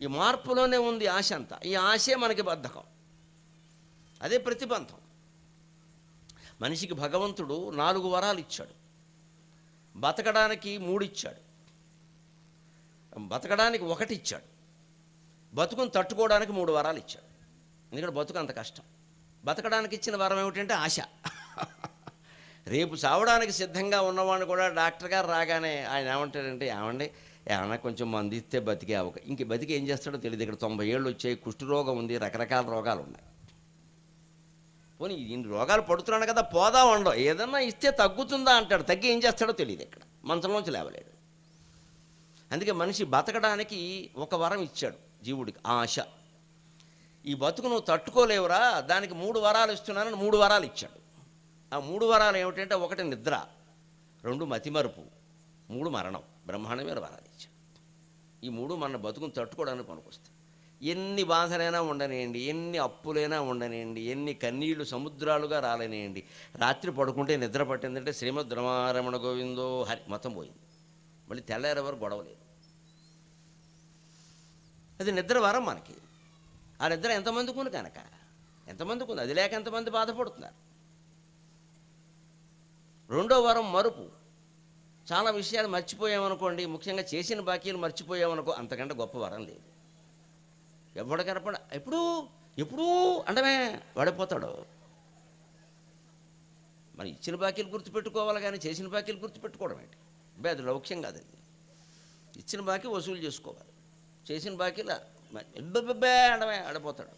S1: ఈ మార్పులోనే ఉంది ఆశ అంతా ఈ ఆశే మనకి బద్ధకం అదే ప్రతిబంధం మనిషికి భగవంతుడు నాలుగు వరాలు ఇచ్చాడు బతకడానికి మూడిచ్చాడు బతకడానికి ఒకటి ఇచ్చాడు బతుకుని తట్టుకోవడానికి మూడు వరాలు ఇచ్చాడు ఎందుకంటే బతుకు అంత కష్టం బతకడానికి ఇచ్చిన వరం ఏమిటంటే ఆశ రేపు చావడానికి సిద్ధంగా ఉన్నవాడిని కూడా డాక్టర్ గారు రాగానే ఆయన ఏమంటాడంటే ఏమండి ఏమన్నా కొంచెం మంది ఇస్తే బతికే అవక ఇంక బతికి ఏం చేస్తాడో తెలియదు ఇక్కడ తొంభై ఏళ్ళు వచ్చాయి రోగం ఉంది రకరకాల రోగాలు ఉన్నాయి పోనీ ఇన్ని రోగాలు పడుతున్నాడు కదా పోదా ఉండవు ఏదన్నా ఇస్తే తగ్గుతుందా అంటాడు తగ్గి ఏం చేస్తాడో తెలియదు ఇక్కడ మంచంలోంచి లేవలేడు అందుకే మనిషి బతకడానికి ఒక వరం ఇచ్చాడు జీవుడికి ఆశ ఈ బతుకు నువ్వు తట్టుకోలేవురా దానికి మూడు వరాలు ఇస్తున్నానని మూడు వరాలు ఇచ్చాడు ఆ మూడు వరాలు ఏమిటంటే ఒకటి నిద్ర రెండు మతిమరుపు మూడు మరణం మీద వరాలు ఇచ్చాడు ఈ మూడు మన బతుకును తట్టుకోవడానికి పనికొస్తాయి ఎన్ని బాధలైనా ఉండనియండి ఎన్ని అప్పులైనా ఉండనియండి ఎన్ని కన్నీళ్లు సముద్రాలుగా రాలనియండి రాత్రి పడుకుంటే నిద్ర పట్టిందంటే శ్రీమద్ రమారమణ గోవిందో హరి మతం పోయింది మళ్ళీ తెల్లారి గొడవలేదు అది నిద్ర వరం మనకి వాళ్ళిద్దరు ఎంతమందికి ఉంది కనుక ఎంతమందికి ఉంది అది లేక ఎంతమంది బాధపడుతున్నారు రెండో వారం మరుపు చాలా విషయాలు మర్చిపోయామనుకోండి ముఖ్యంగా చేసిన బాకీలు మర్చిపోయామనుకో అంతకంటే గొప్ప వరం లేదు ఎవడు కనపడ ఎప్పుడు ఎప్పుడూ అంటమే పడిపోతాడు మరి ఇచ్చిన బాకీలు గుర్తుపెట్టుకోవాలి కానీ చేసిన బాకీలు గుర్తుపెట్టుకోవడం ఏంటి అబ్బాయి అది లౌక్యం కాదు అది ఇచ్చిన బాకీ వసూలు చేసుకోవాలి చేసిన బాకీలు అబ్బబ్బే ఆడమే ఆడపోతాడు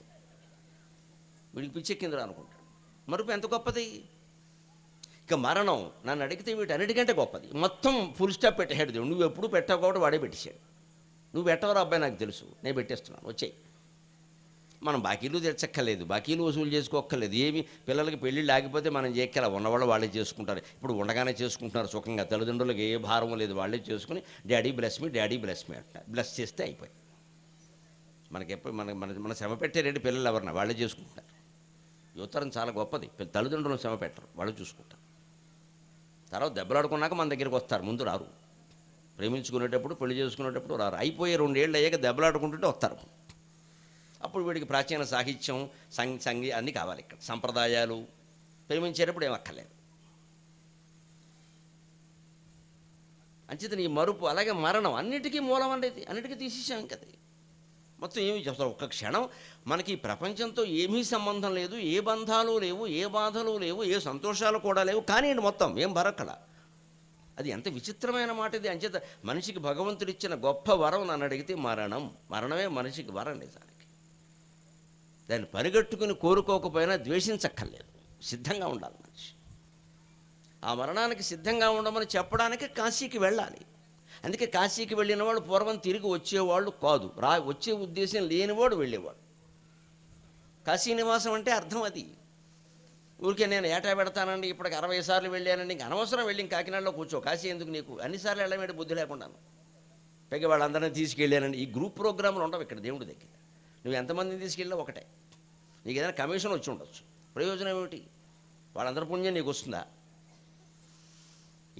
S1: వీడికి పిచ్చెక్కిందిరా అనుకుంటాడు మరుపు ఎంత గొప్పది ఇక మరణం నన్ను అడిగితే వీటన్నిటికంటే గొప్పది మొత్తం ఫుల్ స్టాప్ పెట్టేసాడు దేవుడు నువ్వు ఎప్పుడు పెట్టావు వాడే పెట్టేశాడు నువ్వు పెట్టవరా అబ్బాయి నాకు తెలుసు నేను పెట్టేస్తున్నాను వచ్చాయి మనం బాకీలు తెచ్చక్కర్లేదు బాకీలు వసూలు చేసుకోక్కర్లేదు ఏమి పిల్లలకి పెళ్ళిళ్ళు లేకపోతే మనం చేయక్కల ఉన్నవాళ్ళు వాళ్ళే చేసుకుంటారు ఇప్పుడు ఉండగానే చేసుకుంటున్నారు సుఖంగా తల్లిదండ్రులకు ఏ భారం లేదు వాళ్ళే చేసుకుని daddy bless me daddy bless me అంటున్నారు బ్లెస్ చేస్తే అయిపోయి మనకి ఎప్పుడు మన మన మన శ్రమ పెట్టేరేటి పిల్లలు ఎవరన్నా వాళ్ళే చేసుకుంటారు యువతరం చాలా గొప్పది తల్లిదండ్రులను శ్రమ పెట్టరు వాళ్ళు చూసుకుంటారు తర్వాత దెబ్బలాడుకున్నాక మన దగ్గరికి వస్తారు ముందు రారు ప్రేమించుకునేటప్పుడు పెళ్లి చేసుకునేటప్పుడు రారు అయిపోయే రెండేళ్ళు అయ్యాక దెబ్బలాడుకుంటుంటే వస్తారు అప్పుడు వీడికి ప్రాచీన సాహిత్యం సంగ సంగీ అన్నీ కావాలి ఇక్కడ సంప్రదాయాలు ప్రేమించేటప్పుడు ఏమక్కర్లేదు అంచేత నీ మరుపు అలాగే మరణం అన్నిటికీ మూలం అనేది అన్నిటికీ తీసేసాం కదా మొత్తం ఏమి చెప్తారు ఒక్క క్షణం మనకి ప్రపంచంతో ఏమీ సంబంధం లేదు ఏ బంధాలు లేవు ఏ బాధలు లేవు ఏ సంతోషాలు కూడా లేవు కానీ మొత్తం ఏం బరక్కడ అది ఎంత విచిత్రమైన మాట ఇది అంచేత మనిషికి భగవంతుడిచ్చిన గొప్ప వరం నన్ను అడిగితే మరణం మరణమే మనిషికి వరం నిజానికి దాన్ని పరిగెట్టుకుని కోరుకోకపోయినా ద్వేషించక్కర్లేదు సిద్ధంగా ఉండాలి మనిషి ఆ మరణానికి సిద్ధంగా ఉండమని చెప్పడానికి కాశీకి వెళ్ళాలి అందుకే కాశీకి వెళ్ళిన వాళ్ళు పూర్వం తిరిగి వచ్చేవాళ్ళు కాదు రా వచ్చే ఉద్దేశం లేనివాడు వెళ్ళేవాడు కాశీ నివాసం అంటే అర్థం అది ఊరికే నేను ఏటా పెడతానండి ఇప్పటికి అరవై సార్లు వెళ్ళానండి ఇంక అనవసరం వెళ్ళి కాకినాడలో కూర్చో కాశీ ఎందుకు నీకు అన్నిసార్లు వెళ్ళమేంటి బుద్ధి లేకుండాను పైగా వాళ్ళందరినీ తీసుకెళ్ళానండి ఈ గ్రూప్ ప్రోగ్రాంలు ఉండవు ఇక్కడ దేవుడి దగ్గర నువ్వు ఎంతమందిని తీసుకెళ్ళా ఒకటే నీకు ఏదైనా కమిషన్ వచ్చి ఉండొచ్చు ప్రయోజనం ఏమిటి వాళ్ళందరి పుణ్యం నీకు వస్తుందా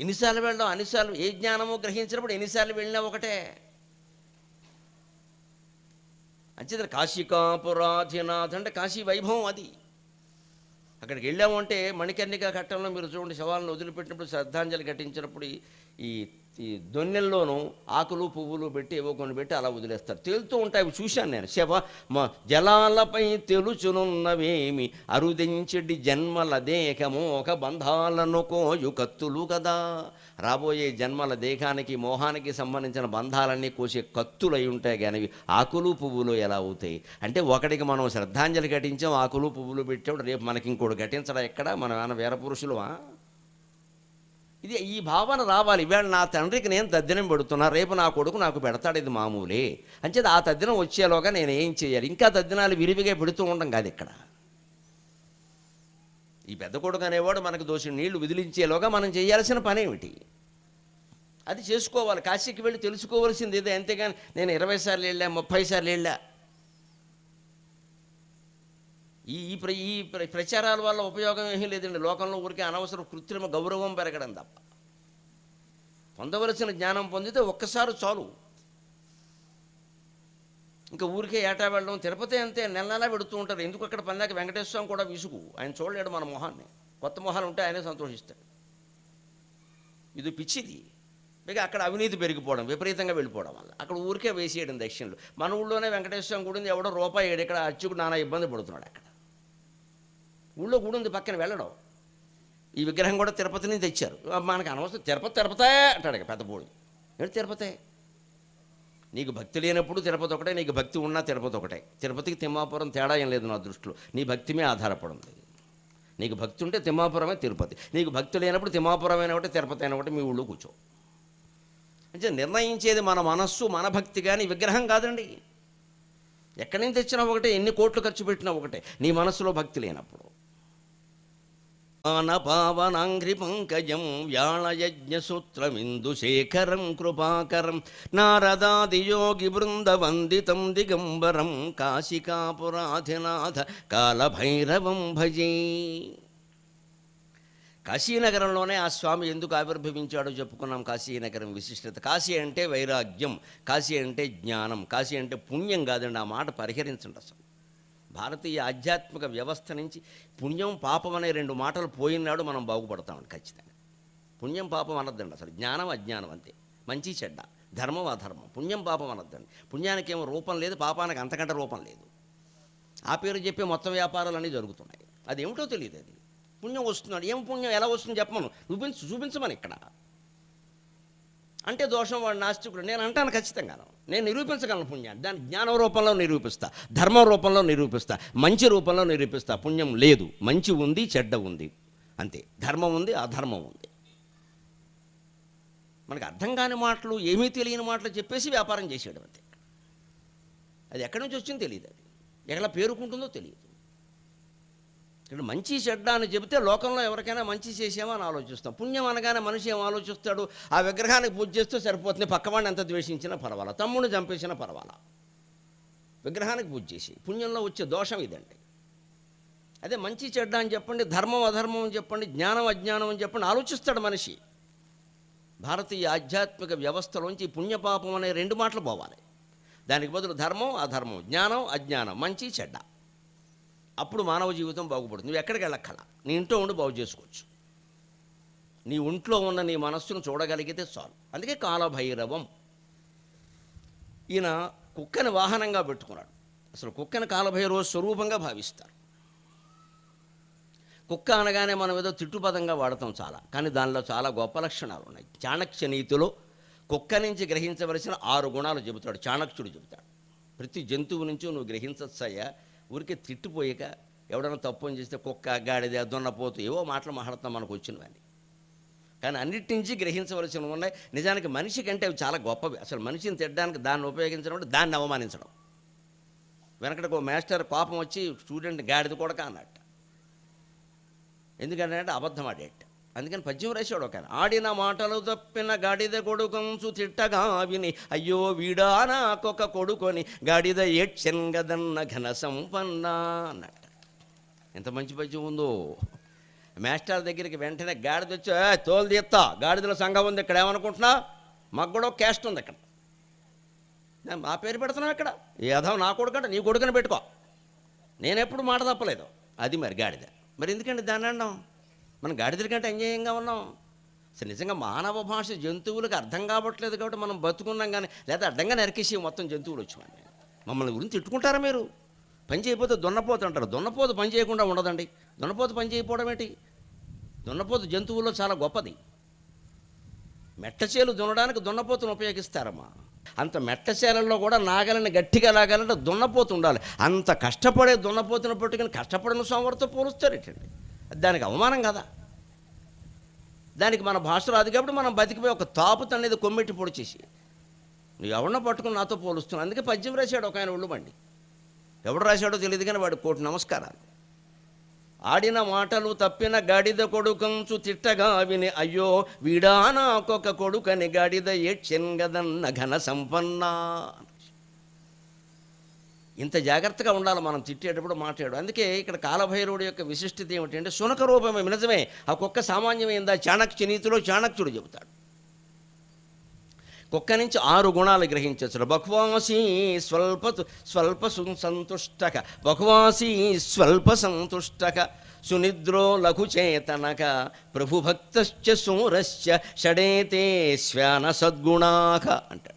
S1: ఎన్నిసార్లు వెళ్ళడం అన్నిసార్లు ఏ జ్ఞానము గ్రహించినప్పుడు ఎన్నిసార్లు వెళ్ళినా ఒకటే అంచేత కాపురాధినాథ్ అంటే కాశీ వైభవం అది అక్కడికి వెళ్ళామంటే మణికర్ణిక ఘట్టంలో మీరు చూడండి శవాలను వదిలిపెట్టినప్పుడు శ్రద్ధాంజలి ఘటించినప్పుడు ఈ ఈ దొన్నెల్లోనూ ఆకులు పువ్వులు పెట్టి ఏవో కొన్ని పెట్టి అలా వదిలేస్తారు తేలుతూ ఉంటాయి అవి చూశాను నేను శవ మా జలాలపై తెలుచునున్నవేమి అరుదించడి జన్మల దేహము ఒక బంధాలను కోయు కత్తులు కదా రాబోయే జన్మల దేహానికి మోహానికి సంబంధించిన బంధాలన్నీ కోసే కత్తులు అయి ఉంటాయి కానీ ఆకులు పువ్వులు ఎలా అవుతాయి అంటే ఒకడికి మనం శ్రద్ధాంజలి ఘటించాం ఆకులు పువ్వులు పెట్టాం రేపు మనకి ఇంకోటి ఘటించడం ఎక్కడ మన వీర పురుషులు ఇది ఈ భావన రావాలి ఇవాళ నా తండ్రికి నేను తద్దినం పెడుతున్నా రేపు నా కొడుకు నాకు పెడతాడు ఇది మామూలే అంచేది ఆ తద్దినం వచ్చేలోగా నేను ఏం చేయాలి ఇంకా తద్దినాలు విరివిగా పెడుతూ ఉండం కాదు ఇక్కడ ఈ పెద్ద కొడుకు అనేవాడు మనకు దోషి నీళ్లు విదిలించేలోగా మనం చేయాల్సిన పనేమిటి అది చేసుకోవాలి కాశీకి వెళ్ళి తెలుసుకోవాల్సింది ఇదే అంతేగాని నేను ఇరవై సార్లు వెళ్ళా ముప్పై సార్లు వెళ్ళా ఈ ఈ ప్ర ఈ ప్రచారాల వల్ల ఉపయోగం ఏమీ లేదండి లోకంలో ఊరికే అనవసర కృత్రిమ గౌరవం పెరగడం తప్ప పొందవలసిన జ్ఞానం పొందితే ఒక్కసారి చాలు ఇంకా ఊరికే ఏటా వెళ్ళడం తిరుపతి అంతే నెల నెలా పెడుతూ ఉంటారు ఎందుకు అక్కడ పందాక వెంకటేశ్వర స్వామి కూడా విసుగు ఆయన చూడలేడు మన మొహాన్ని కొత్త మొహాలు ఉంటే ఆయనే సంతోషిస్తాడు ఇది పిచ్చిది ఇక అక్కడ అవినీతి పెరిగిపోవడం విపరీతంగా వెళ్ళిపోవడం వల్ల అక్కడ ఊరికే వేసేయడం దక్షిణలో మన ఊళ్ళోనే వెంకటేశ్వరం కూడా ఎవడో రూపాయి ఇక్కడ అచ్చుకు నానా ఇబ్బంది పడుతున్నాడు అక్కడ ఊళ్ళో గుడి ఉంది పక్కన వెళ్ళడం ఈ విగ్రహం కూడా తిరుపతి నుంచి తెచ్చారు మనకు అనవసరం తిరుపతి తిరుపతే అంటాడు పెద్ద బోడి ఏంటి తిరుపతే నీకు భక్తి లేనప్పుడు తిరుపతి ఒకటే నీకు భక్తి ఉన్నా తిరుపతి ఒకటే తిరుపతికి తిమ్మాపురం తేడా ఏం లేదు నా దృష్టిలో నీ భక్తిమే ఆధారపడింది నీకు భక్తి ఉంటే తిమ్మాపురమే తిరుపతి నీకు భక్తి లేనప్పుడు తిమ్మాపురమైన ఒకటి తిరుపతి అయిన ఒకటి మీ ఊళ్ళో కూర్చో అంటే నిర్ణయించేది మన మనస్సు మన భక్తి కానీ విగ్రహం కాదండి ఎక్కడి నుంచి తెచ్చినా ఒకటే ఎన్ని కోట్లు ఖర్చు పెట్టినా ఒకటే నీ మనస్సులో భక్తి లేనప్పుడు पानपावनाङ्घ्रिपङ्कजं व्याणयज्ञसूत्रमिन्दुशेखरं कृपाकरं नारदादियोगिवृन्दवन्दितं दिगम्बरं కాశీకాపురాధినాథ కాలభైరవం భజే కాశీనగరంలోనే ఆ స్వామి ఎందుకు ఆవిర్భవించాడో చెప్పుకున్నాం కాశీనగరం విశిష్టత కాశీ అంటే వైరాగ్యం కాశీ అంటే జ్ఞానం కాశీ అంటే పుణ్యం కాదండి ఆ మాట పరిహరించండి అసలు భారతీయ ఆధ్యాత్మిక వ్యవస్థ నుంచి పుణ్యం పాపం అనే రెండు మాటలు పోయినాడు మనం బాగుపడతామండి ఖచ్చితంగా పుణ్యం పాపం అనద్దండి అసలు జ్ఞానం అజ్ఞానం అంతే మంచి చెడ్డ ధర్మం అధర్మం పుణ్యం పాపం అనద్దండి పుణ్యానికి ఏమో రూపం లేదు పాపానికి అంతకంటే రూపం లేదు ఆ పేరు చెప్పి మొత్తం వ్యాపారాలు అన్నీ జరుగుతున్నాయి అది ఏమిటో తెలియదు అది పుణ్యం వస్తున్నాడు ఏం పుణ్యం ఎలా వస్తుందో చెప్పమను చూపించు చూపించమని ఇక్కడ అంటే దోషం వాడు నాస్తికుడు నేను అంటాను ఖచ్చితంగా నేను నిరూపించగలను పుణ్యాన్ని దాని జ్ఞాన రూపంలో నిరూపిస్తా ధర్మ రూపంలో నిరూపిస్తా మంచి రూపంలో నిరూపిస్తా పుణ్యం లేదు మంచి ఉంది చెడ్డ ఉంది అంతే ధర్మం ఉంది అధర్మం ఉంది మనకు అర్థం కాని మాటలు ఏమీ తెలియని మాటలు చెప్పేసి వ్యాపారం చేసేయడం అంతే అది ఎక్కడి నుంచి వచ్చిందో తెలియదు అది ఎక్కడ పేరుకుంటుందో తెలియదు ఇప్పుడు మంచి చెడ్డ అని చెబితే లోకంలో ఎవరికైనా మంచి చేసామని ఆలోచిస్తాం పుణ్యం అనగానే మనిషి ఏం ఆలోచిస్తాడు ఆ విగ్రహానికి పూజ చేస్తే సరిపోతుంది పక్కవాడిని ఎంత ద్వేషించినా పర్వాలా తమ్ముడిని చంపేసినా పర్వాలా విగ్రహానికి పూజ చేసి పుణ్యంలో వచ్చే దోషం ఇదండి అదే మంచి చెడ్డ అని చెప్పండి ధర్మం అధర్మం అని చెప్పండి జ్ఞానం అజ్ఞానం అని చెప్పండి ఆలోచిస్తాడు మనిషి భారతీయ ఆధ్యాత్మిక వ్యవస్థలోంచి పుణ్యపాపం అనే రెండు మాటలు పోవాలి దానికి బదులు ధర్మం అధర్మం జ్ఞానం అజ్ఞానం మంచి చెడ్డ అప్పుడు మానవ జీవితం బాగుపడుతుంది నువ్వు ఎక్కడికి వెళ్ళక్కల నీ ఇంట్లో ఉండి బాగు చేసుకోవచ్చు నీ ఒంట్లో ఉన్న నీ మనస్సును చూడగలిగితే చాలు అందుకే కాలభైరవం ఈయన కుక్కని వాహనంగా పెట్టుకున్నాడు అసలు కుక్కను కాలభైరవ స్వరూపంగా భావిస్తారు కుక్క అనగానే మనం ఏదో తిట్టుపదంగా వాడతాం చాలా కానీ దానిలో చాలా గొప్ప లక్షణాలు ఉన్నాయి చాణక్య నీతిలో కుక్క నుంచి గ్రహించవలసిన ఆరు గుణాలు చెబుతాడు చాణక్యుడు చెబుతాడు ప్రతి జంతువు నుంచి నువ్వు గ్రహించచ్చయ్యా ఊరికే తిట్టిపోయాక ఎవడన్నా తప్పు అని చేస్తే కుక్క గాడిద దున్నపోతూ ఏవో మాటలు మాట్లాడతాం మనకు వచ్చినవని కానీ అన్నిటి నుంచి గ్రహించవలసినవి ఉన్నాయి నిజానికి మనిషి కంటే అవి చాలా గొప్పవి అసలు మనిషిని తిట్టడానికి దాన్ని ఉపయోగించడం అంటే దాన్ని అవమానించడం వెనకటికి మాస్టర్ కోపం వచ్చి స్టూడెంట్ గాడిద కూడా అన్నట్ట ఎందుకంటే అబద్ధం ఆడేట అందుకని పద్యం రాశాడు ఒక ఆడిన మాటలు తప్పిన గాడిద కొడుకంచు తిట్టగా విని అయ్యో వీడా నాకొక కొడుకొని గాడిద ఏడ్చెన్ ఘన సంపన్న అన్నట ఎంత మంచి పద్యం ఉందో మాస్టర్ దగ్గరికి వెంటనే గాడిద వచ్చా తోలు తీస్తా గాడిదల సంఘం ఉంది ఇక్కడ ఏమనుకుంటున్నా మాకు కూడా క్యాస్ట్ ఉంది ఇక్కడ నేను మా పేరు పెడుతున్నాం ఇక్కడ ఏదో నా కొడుకంటే నీ కొడుకుని పెట్టుకో నేనెప్పుడు మాట తప్పలేదు అది మరి గాడిద మరి ఎందుకండి దాన్ని మనం గాడిదల కంటే అన్యాయంగా ఉన్నాం అసలు నిజంగా మానవ భాష జంతువులకు అర్థం కావట్లేదు కాబట్టి మనం బతుకున్నాం కానీ లేదా అడ్డంగా నరికేసి మొత్తం జంతువులు వచ్చామండి మమ్మల్ని గురించి తిట్టుకుంటారా మీరు పని చేయకపోతే దున్నపోతు అంటారు దొన్నపోత పని చేయకుండా ఉండదండి దొన్నపోత పని చేయకపోవడం ఏంటి దొన్నపోత జంతువుల్లో చాలా గొప్పది మెట్టచేలు దున్నడానికి దున్నపోతును ఉపయోగిస్తారమ్మా అంత మెట్టచేలల్లో కూడా నాగలని గట్టిగా లాగాలంటే దున్నపోతు ఉండాలి అంత కష్టపడే దున్నపోతును కానీ కష్టపడిన సోమవారితో ఏంటండి దానికి అవమానం కదా దానికి మన భాష రాదు కాబట్టి మనం బతికిపోయి ఒక తాపుత అనేది కొమ్మెట్టి చేసి నువ్వు ఎవరినో పట్టుకుని నాతో పోలుస్తున్నావు అందుకే పద్యం రాశాడు ఒక ఆయన బండి ఎవడు రాశాడో తెలియదు కానీ వాడు కోటి నమస్కారాలు ఆడిన మాటలు తప్పిన గాడిద కొడుకంచు తిట్టగా విని అయ్యో వీడానా ఒక్కొక్క కొడుకని గాడిద ఏడ్చెన్ గదన్న ఘన సంపన్నా ఇంత జాగ్రత్తగా ఉండాలి మనం తిట్టేటప్పుడు మాట్లాడు అందుకే ఇక్కడ కాలభైరవుడు యొక్క విశిష్టత ఏమిటంటే శునక రూపమే నిజమే ఆ కుక్క సామాన్యమైందా చాణక్య నీతిలో చాణక్యుడు చెబుతాడు కుక్క నుంచి ఆరు గుణాలు గ్రహించచ్చు బహువాసీ స్వల్ప స్వల్ప సంతుష్టక బహువాసీ స్వల్ప సంతుష్టక సునిద్రో లఘుచేతనక ప్రభుభక్తశ్చ సూరశ్చ షడేతే శ్వాన సద్గుణాక అంటాడు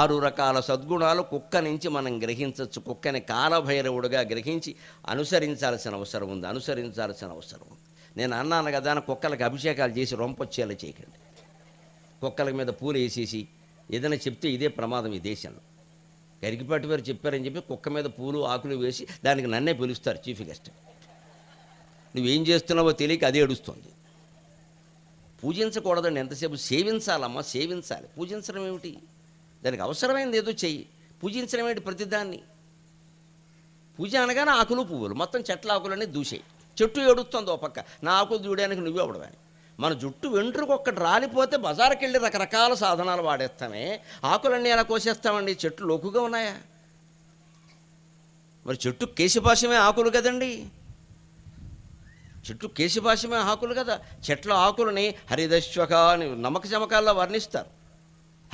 S1: ఆరు రకాల సద్గుణాలు కుక్క నుంచి మనం గ్రహించవచ్చు కుక్కని కాలభైరవుడుగా గ్రహించి అనుసరించాల్సిన అవసరం ఉంది అనుసరించాల్సిన అవసరం ఉంది నేను అన్నాను కదా కుక్కలకి అభిషేకాలు చేసి రొంపొచ్చేలా చేయకండి కుక్కల మీద పూలు వేసేసి ఏదైనా చెప్తే ఇదే ప్రమాదం ఈ దేశంలో గరికిపాటి వారు చెప్పారని చెప్పి కుక్క మీద పూలు ఆకులు వేసి దానికి నన్నే పిలుస్తారు చీఫ్ గెస్ట్ నువ్వేం చేస్తున్నావో తెలియక అదే ఏడుస్తుంది పూజించకూడదండి ఎంతసేపు సేవించాలమ్మా సేవించాలి పూజించడం ఏమిటి దానికి అవసరమైనది ఏదో చెయ్యి పూజించడం ఏంటి ప్రతిదాన్ని పూజ అనగానే ఆకులు పువ్వులు మొత్తం చెట్ల ఆకులన్నీ దూసేయి చెట్టు ఏడుస్తుంది ఓ పక్క నా ఆకులు దూడానికి నువ్వే అవడమే మన జుట్టు వెంట్రుకు ఒక్కటి రాలిపోతే బజార్కి వెళ్ళి రకరకాల సాధనాలు వాడేస్తామే ఆకులన్నీ ఎలా కోసేస్తామండి చెట్లు లోకుగా ఉన్నాయా మరి చెట్టు కేశభాషమే ఆకులు కదండి చెట్టు కేశభాషమే ఆకులు కదా చెట్ల ఆకులని హరిదశ్వక నమ్మక జమకాల్లో వర్ణిస్తారు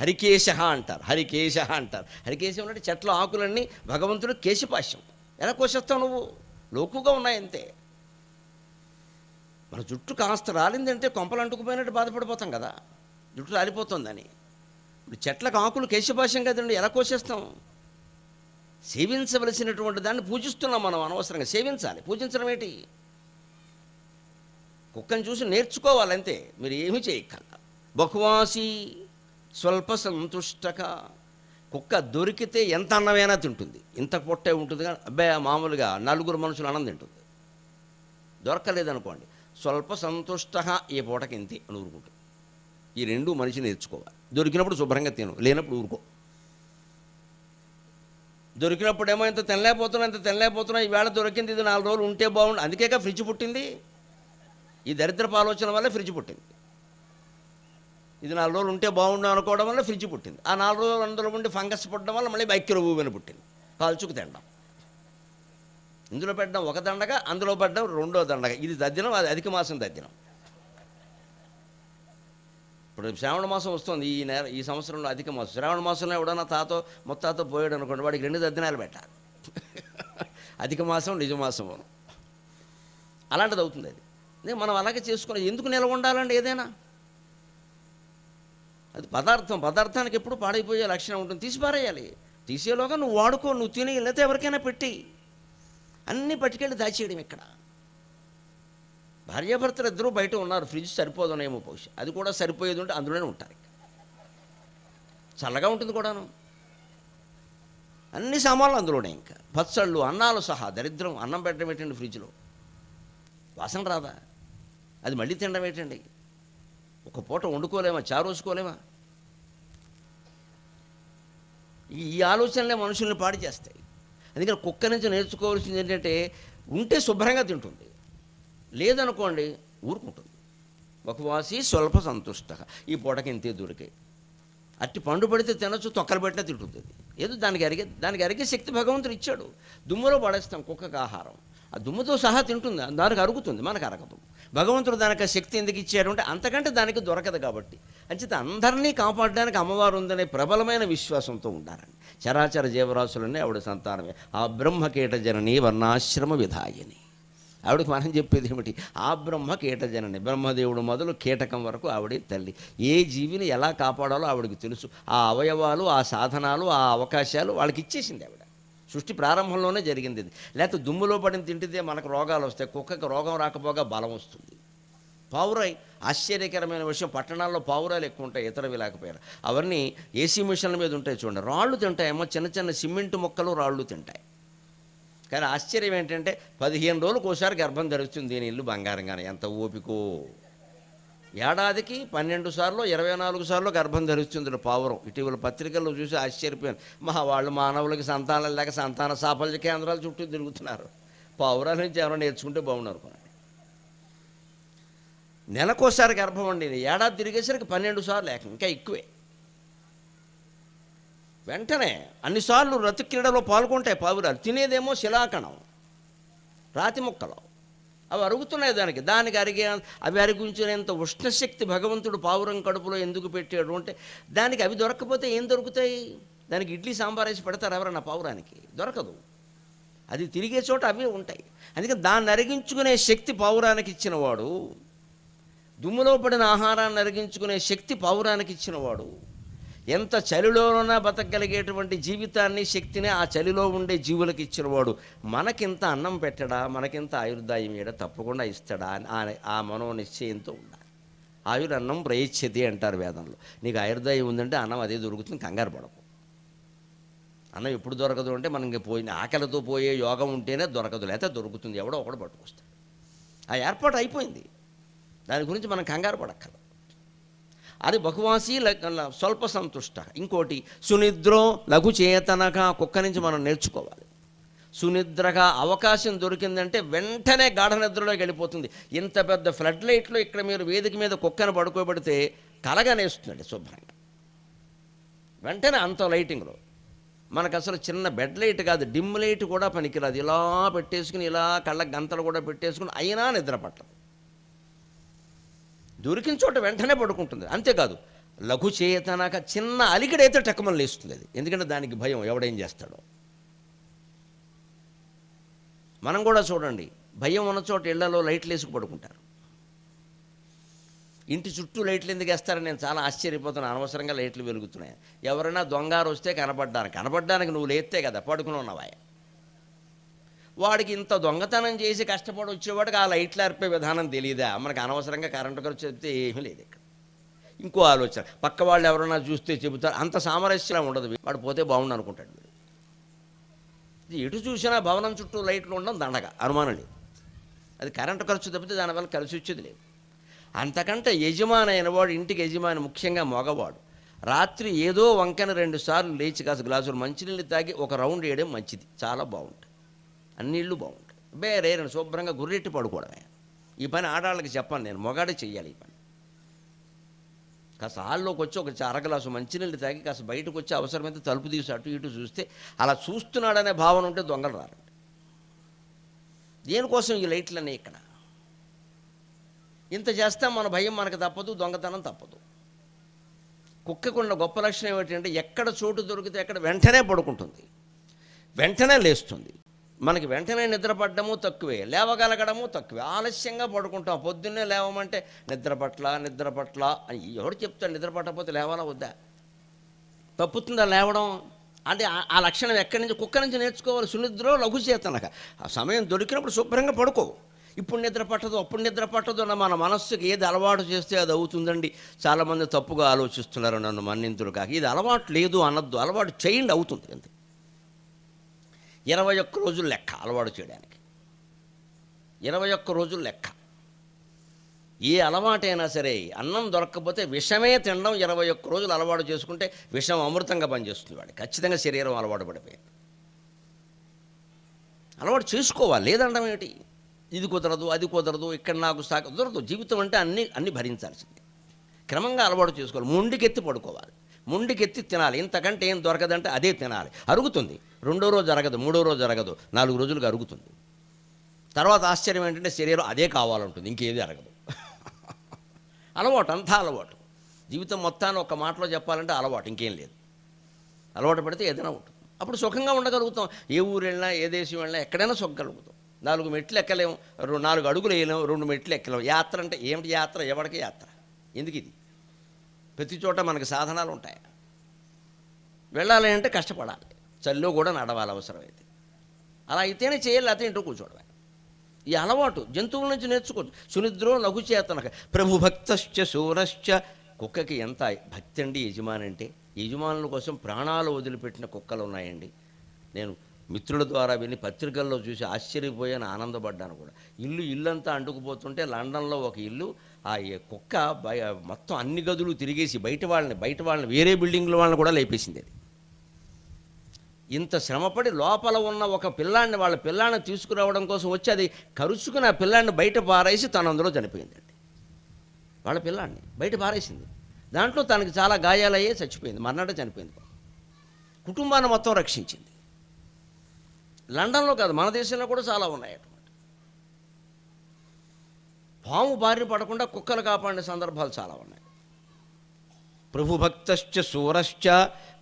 S1: హరికేశ అంటారు హరికేశ అంటారు హరికేశం అంటే చెట్ల ఆకులన్నీ భగవంతుడు కేశపాశ్యం ఎలా కోసేస్తావు నువ్వు లోకుగా ఉన్నాయంతే మన జుట్టు కాస్త రాలిందంటే కొంపలు అంటుకుపోయినట్టు బాధపడిపోతాం కదా జుట్టు రాలిపోతుందని ఇప్పుడు చెట్లకు ఆకులు కేశపాశం కదండి ఎలా కోసేస్తాం సేవించవలసినటువంటి దాన్ని పూజిస్తున్నాం మనం అనవసరంగా సేవించాలి పూజించడం ఏంటి కుక్కను చూసి నేర్చుకోవాలంతే మీరు ఏమీ చేయక్కర్లా బహువాసి స్వల్ప సంతుష్టక కుక్క దొరికితే ఎంత అన్నమైనా తింటుంది ఇంత పొట్టే ఉంటుంది కానీ అబ్బాయి మామూలుగా నలుగురు మనుషులు అన్నం తింటుంది దొరకలేదనుకోండి స్వల్ప సంతుష్ట ఈ పూటకి ఇంతే అని ఊరుకుంటుంది ఈ రెండు మనిషి నేర్చుకోవాలి దొరికినప్పుడు శుభ్రంగా తిను లేనప్పుడు ఊరుకో దొరికినప్పుడు ఏమో ఇంత తినలేకపోతున్నా ఇంత తినలేకపోతున్నా ఈవేళ దొరికింది ఇది నాలుగు రోజులు ఉంటే బాగుండు అందుకేగా ఫ్రిడ్జ్ పుట్టింది ఈ దరిద్రపు ఆలోచన వల్లే ఫ్రిడ్జ్ పుట్టింది ఇది నాలుగు రోజులు ఉంటే బాగుండు అనుకోవడం వల్ల ఫ్రిడ్జ్ పుట్టింది ఆ నాలుగు రోజులు అందులో ఉండి ఫంగస్ పుట్టడం వల్ల మళ్ళీ బైక్యరూబూబిన పుట్టింది కాల్చుకు తినడం ఇందులో పెట్టడం ఒక దండగ అందులో పెట్టడం రెండో దండగ ఇది దద్దినం అది అధిక మాసం దద్దినం ఇప్పుడు శ్రావణ మాసం వస్తుంది ఈ నెల ఈ సంవత్సరంలో అధిక మాసం శ్రావణ మాసంలో ఎవడన్నా తాతో మొత్తాతో పోయాడు అనుకోండి వాడికి రెండు దద్దినాలు పెట్టాలి అధిక మాసం నిజమాసం అలాంటిది అవుతుంది అది మనం అలాగే చేసుకుని ఎందుకు నిలవ ఉండాలండి ఏదైనా అది పదార్థం పదార్థానికి ఎప్పుడు పాడైపోయే లక్షణం ఉంటుంది తీసి పారేయాలి తీసేలోగా నువ్వు వాడుకో నువ్వు తిని లేకపోతే ఎవరికైనా పెట్టి అన్నీ పట్టుకెళ్ళి దాచేయడం ఇక్కడ భార్యాభర్తలు ఇద్దరూ బయట ఉన్నారు ఫ్రిడ్జ్ సరిపోదునేమో బహుశా అది కూడా సరిపోయేది ఉంటే అందులోనే ఉంటారు చల్లగా ఉంటుంది కూడాను అన్ని సామాన్లు అందులోనే ఇంకా పచ్చళ్ళు అన్నాలు సహా దరిద్రం అన్నం పెట్టడం ఏంటండి ఫ్రిడ్జ్లో వాసన రాదా అది మళ్ళీ తినడం ఏంటండి ఒక పూట వండుకోలేమా చారోసుకోలేమా ఈ ఆలోచనలే మనుషుల్ని పాడు చేస్తాయి అందుకని కుక్క నుంచి నేర్చుకోవాల్సింది ఏంటంటే ఉంటే శుభ్రంగా తింటుంది లేదనుకోండి ఊరుకుంటుంది ఒకవాసి స్వల్ప సంతుష్ట ఈ పూటకి ఇంతే దొరికాయి అట్టి పండు పడితే తినచ్చు తొక్కలు పెట్టిన తింటుంది అది ఏదో దానికి అరిగే దానికి అరిగే శక్తి భగవంతుడు ఇచ్చాడు దుమ్ములో పడేస్తాం కుక్కకు ఆహారం ఆ దుమ్ముతో సహా తింటుంది దానికి అరుగుతుంది మనకు అరగదు భగవంతుడు దానికి శక్తి ఎందుకు ఇచ్చారు అంటే అంతకంటే దానికి దొరకదు కాబట్టి అంచేత అందరినీ కాపాడడానికి అమ్మవారు ఉందనే ప్రబలమైన విశ్వాసంతో ఉండాలండి చరాచర జీవరాశులనే ఆవిడ సంతానమే ఆ బ్రహ్మకీట జనని వర్ణాశ్రమ విధాయని ఆవిడకి మనం చెప్పేది ఏమిటి ఆ బ్రహ్మ కీటజనని బ్రహ్మదేవుడు మొదలు కీటకం వరకు ఆవిడే తల్లి ఏ జీవిని ఎలా కాపాడాలో ఆవిడకి తెలుసు ఆ అవయవాలు ఆ సాధనాలు ఆ అవకాశాలు వాళ్ళకి ఇచ్చేసింది ఆవిడ సృష్టి ప్రారంభంలోనే జరిగింది లేకపోతే దుమ్ములో పడిన తింటిదే మనకు రోగాలు వస్తాయి కుక్కకి రోగం రాకపోగా బలం వస్తుంది పావురాయి ఆశ్చర్యకరమైన విషయం పట్టణాల్లో పావురాలు ఎక్కువ ఉంటాయి ఇతరవి లేకపోయారు అవన్నీ ఏసీ మిషన్ల మీద ఉంటాయి చూడండి రాళ్ళు తింటాయేమో చిన్న చిన్న సిమెంట్ మొక్కలు రాళ్ళు తింటాయి కానీ ఆశ్చర్యం ఏంటంటే పదిహేను రోజులకు ఒకసారి గర్భం ధరిస్తుంది దీని ఇల్లు బంగారంగానే ఎంత ఓపికో ఏడాదికి పన్నెండు సార్లు ఇరవై నాలుగు సార్లు గర్భం ధరిస్తుంది పావురం ఇటీవల పత్రికల్లో చూసి ఆశ్చర్యపోయాను మా వాళ్ళు మానవులకి సంతానం లేక సంతాన సాఫల్య కేంద్రాలు చుట్టూ తిరుగుతున్నారు పావురాల నుంచి ఎవరైనా నేర్చుకుంటే బాగున్నారు నెలకోసారి గర్భం అండి ఏడాది తిరిగేసరికి పన్నెండు సార్లు లేక ఇంకా ఎక్కువే వెంటనే అన్నిసార్లు రతి క్రీడలో పాల్గొంటాయి పావురాలు తినేదేమో శిలాకణం రాతి మొక్కలు అవి అరుగుతున్నాయి దానికి దానికి అరిగే అవి అరిగించినంత ఉష్ణశక్తి భగవంతుడు పావురం కడుపులో ఎందుకు పెట్టాడు అంటే దానికి అవి దొరకకపోతే ఏం దొరుకుతాయి దానికి ఇడ్లీ సాంబార్ వేసి పెడతారు ఎవరన్నా పావురానికి దొరకదు అది తిరిగే చోట అవే ఉంటాయి అందుకని దాన్ని అరిగించుకునే శక్తి పావురానికి ఇచ్చినవాడు దుమ్ములో పడిన ఆహారాన్ని అరిగించుకునే శక్తి పావురానికి ఇచ్చినవాడు ఎంత చలిలోనైనా బతకగలిగేటువంటి జీవితాన్ని శక్తిని ఆ చలిలో ఉండే జీవులకు ఇచ్చినవాడు మనకింత అన్నం పెట్టడా మనకింత ఆయుర్దాయం ఏడా తప్పకుండా ఇస్తాడా అని ఆ మనోనిశ్చయంతో ఉండాలి ఆయుర్ అన్నం ప్రయచ్ఛతి అంటారు వేదంలో నీకు ఆయుర్దాయం ఉందంటే అన్నం అదే దొరుకుతుంది కంగారు పడకు అన్నం ఎప్పుడు దొరకదు అంటే మనం పోయిన ఆకలితో పోయే యోగం ఉంటేనే దొరకదు లేకపోతే దొరుకుతుంది ఎవడో ఒకడు పట్టుకొస్తాడు ఆ ఏర్పాటు అయిపోయింది దాని గురించి మనం కంగారు పడక్కల అది బహువాసి స్వల్ప సంతుష్ట ఇంకోటి సునిద్రో లఘుచేతనగా కుక్క నుంచి మనం నేర్చుకోవాలి సునిద్రగా అవకాశం దొరికిందంటే వెంటనే గాఢ నిద్రలోకి వెళ్ళిపోతుంది ఇంత పెద్ద ఫ్లడ్ లైట్లో ఇక్కడ మీరు వేదిక మీద కుక్కను పడుకోబెడితే కలగనేస్తుందండి శుభ్రంగా వెంటనే అంత లైటింగ్లో మనకు అసలు చిన్న బెడ్ లైట్ కాదు డిమ్ లైట్ కూడా పనికిరాదు ఇలా పెట్టేసుకుని ఇలా కళ్ళ గంతలు కూడా పెట్టేసుకుని అయినా నిద్ర పట్టదు దొరికిన చోట వెంటనే పడుకుంటుంది అంతేకాదు లఘు చేతనాక చిన్న అలికిడైతే టకమని లేస్తుంది అది ఎందుకంటే దానికి భయం ఎవడేం చేస్తాడో మనం కూడా చూడండి భయం ఉన్న చోట ఇళ్లలో లైట్లు వేసుకు పడుకుంటారు ఇంటి చుట్టూ లైట్లు ఎందుకు వేస్తారని నేను చాలా ఆశ్చర్యపోతున్నాను అనవసరంగా లైట్లు వెలుగుతున్నాయి ఎవరైనా దొంగారు వస్తే కనపడ్డానికి కనపడ్డానికి నువ్వు లేస్తే కదా పడుకుని ఉన్నావా వాడికి ఇంత దొంగతనం చేసి కష్టపడి వచ్చేవాడికి ఆ లైట్లు అర్పే విధానం తెలియదా మనకు అనవసరంగా కరెంటు ఖర్చు చెప్తే ఏమీ లేదు ఇక్కడ ఇంకో ఆలోచన పక్క వాళ్ళు ఎవరైనా చూస్తే చెబుతారు అంత సామరస్యం ఉండదు వాడు పోతే బాగుండు అనుకుంటాడు ఎటు చూసినా భవనం చుట్టూ లైట్లు ఉండడం దండగ అనుమానం లేదు అది కరెంటు ఖర్చు తప్పితే దానివల్ల కలిసి వచ్చేది లేదు అంతకంటే యజమాని అయిన వాడు ఇంటికి యజమాని ముఖ్యంగా మగవాడు రాత్రి ఏదో వంకన రెండు సార్లు లేచి కాసు గ్లాసులు మంచినీళ్ళు తాగి ఒక రౌండ్ వేయడం మంచిది చాలా బాగుంటుంది అన్ని ఇళ్ళు బాగుంటాయి బేరే శుభ్రంగా గుర్రెట్టి పడుకోవడమే ఈ పని ఆడవాళ్ళకి చెప్పాను నేను మొగాడే చెయ్యాలి ఈ పని కాస్త హాల్లోకి వచ్చి ఒక అరగలాసు మంచినీళ్ళు తాగి కాస్త బయటకు వచ్చి అవసరమైతే తలుపు తీసి అటు ఇటు చూస్తే అలా చూస్తున్నాడనే భావన ఉంటే దొంగలు రారండి దేనికోసం ఈ లైట్లనే ఇక్కడ ఇంత చేస్తే మన భయం మనకు తప్పదు దొంగతనం తప్పదు కుక్కకున్న గొప్ప లక్షణం ఏమిటంటే ఎక్కడ చోటు దొరికితే ఎక్కడ వెంటనే పడుకుంటుంది వెంటనే లేస్తుంది మనకి వెంటనే నిద్రపడ్డము తక్కువే లేవగలగడము తక్కువే ఆలస్యంగా పడుకుంటాం పొద్దున్నే లేవమంటే నిద్ర పట్ల అని ఎవడు చెప్తాడు నిద్ర పట్టకపోతే లేవాలా వద్దా తప్పుతుందా లేవడం అంటే ఆ లక్షణం ఎక్కడి నుంచి కుక్క నుంచి నేర్చుకోవాలి సునిద్రో లఘుచేతనక ఆ సమయం దొరికినప్పుడు శుభ్రంగా పడుకో ఇప్పుడు నిద్ర పట్టదు అప్పుడు నిద్ర పట్టదు అన్న మన మనస్సుకి ఏది అలవాటు చేస్తే అది అవుతుందండి చాలామంది తప్పుగా ఆలోచిస్తున్నారు నన్ను మన్నింతులు కాక ఇది అలవాటు లేదు అనద్దు అలవాటు చేయండి అవుతుంది అంతే ఇరవై ఒక్క రోజులు లెక్క అలవాటు చేయడానికి ఇరవై ఒక్క రోజులు లెక్క ఏ అలవాటైనా సరే అన్నం దొరకకపోతే విషమే తినడం ఇరవై ఒక్క రోజులు అలవాటు చేసుకుంటే విషం అమృతంగా పనిచేస్తుంది వాడు ఖచ్చితంగా శరీరం అలవాటు పడిపోయింది అలవాటు చేసుకోవాలి లేదండం ఏమిటి ఇది కుదరదు అది కుదరదు ఇక్కడ నాకు సాగ కుదరదు జీవితం అంటే అన్నీ అన్నీ భరించాల్సిందే క్రమంగా అలవాటు చేసుకోవాలి మొండికెత్తి పడుకోవాలి ముండికెత్తి తినాలి ఇంతకంటే ఏం దొరకదంటే అదే తినాలి అరుగుతుంది రెండో రోజు అరగదు మూడో రోజు అరగదు నాలుగు రోజులకు అరుగుతుంది తర్వాత ఆశ్చర్యం ఏంటంటే శరీరం అదే కావాలంటుంది ఇంకేది అరగదు అలవాటు అంతా అలవాటు జీవితం మొత్తాన్ని ఒక మాటలో చెప్పాలంటే అలవాటు ఇంకేం లేదు అలవాటు పడితే ఏదైనా ఉంటుంది అప్పుడు సుఖంగా ఉండగలుగుతాం ఏ ఊరు వెళ్ళినా ఏ దేశం వెళ్ళినా ఎక్కడైనా సుఖగలుగుతాం నాలుగు మెట్లు ఎక్కలేము నాలుగు అడుగులు వేయలేము రెండు మెట్లు ఎక్కలేము యాత్ర అంటే ఏమిటి యాత్ర ఎవరికి యాత్ర ఎందుకు ఇది ప్రతి చోట మనకు సాధనాలు ఉంటాయి వెళ్ళాలి అంటే కష్టపడాలి చల్లో కూడా నడవాలి అవసరమైతే అలా అయితేనే చేయాలి అతను ఇంట్లో కూర్చోవడమే ఈ అలవాటు జంతువుల నుంచి నేర్చుకోవచ్చు సునిద్రో లఘుచేతనక ప్రభుభక్తశ్చ శూరశ్చ కుక్కకి ఎంత భక్తి అండి యజమానంటే యజమానుల కోసం ప్రాణాలు వదిలిపెట్టిన కుక్కలు ఉన్నాయండి నేను మిత్రుల ద్వారా విని పత్రికల్లో చూసి ఆశ్చర్యపోయాను ఆనందపడ్డాను కూడా ఇల్లు ఇల్లంతా అంటుకుపోతుంటే లండన్లో ఒక ఇల్లు ఆ కుక్క మొత్తం అన్ని గదులు తిరిగేసి బయట వాళ్ళని బయట వాళ్ళని వేరే బిల్డింగ్ల వాళ్ళని కూడా లేపేసింది అది ఇంత శ్రమపడి లోపల ఉన్న ఒక పిల్లాన్ని వాళ్ళ పిల్లాన్ని తీసుకురావడం కోసం వచ్చి అది కరుచుకుని ఆ పిల్లాన్ని బయట పారేసి తన అందులో చనిపోయిందండి వాళ్ళ పిల్లాన్ని బయట పారేసింది దాంట్లో తనకి చాలా గాయాలయ్యే చచ్చిపోయింది మర్నాడే చనిపోయింది కుటుంబాన్ని మొత్తం రక్షించింది లండన్లో కాదు మన దేశంలో కూడా చాలా ఉన్నాయట పాము బారిన పడకుండా కుక్కలు కాపాడిన సందర్భాలు చాలా ఉన్నాయి ప్రభుభక్తశ్చ సూరశ్చ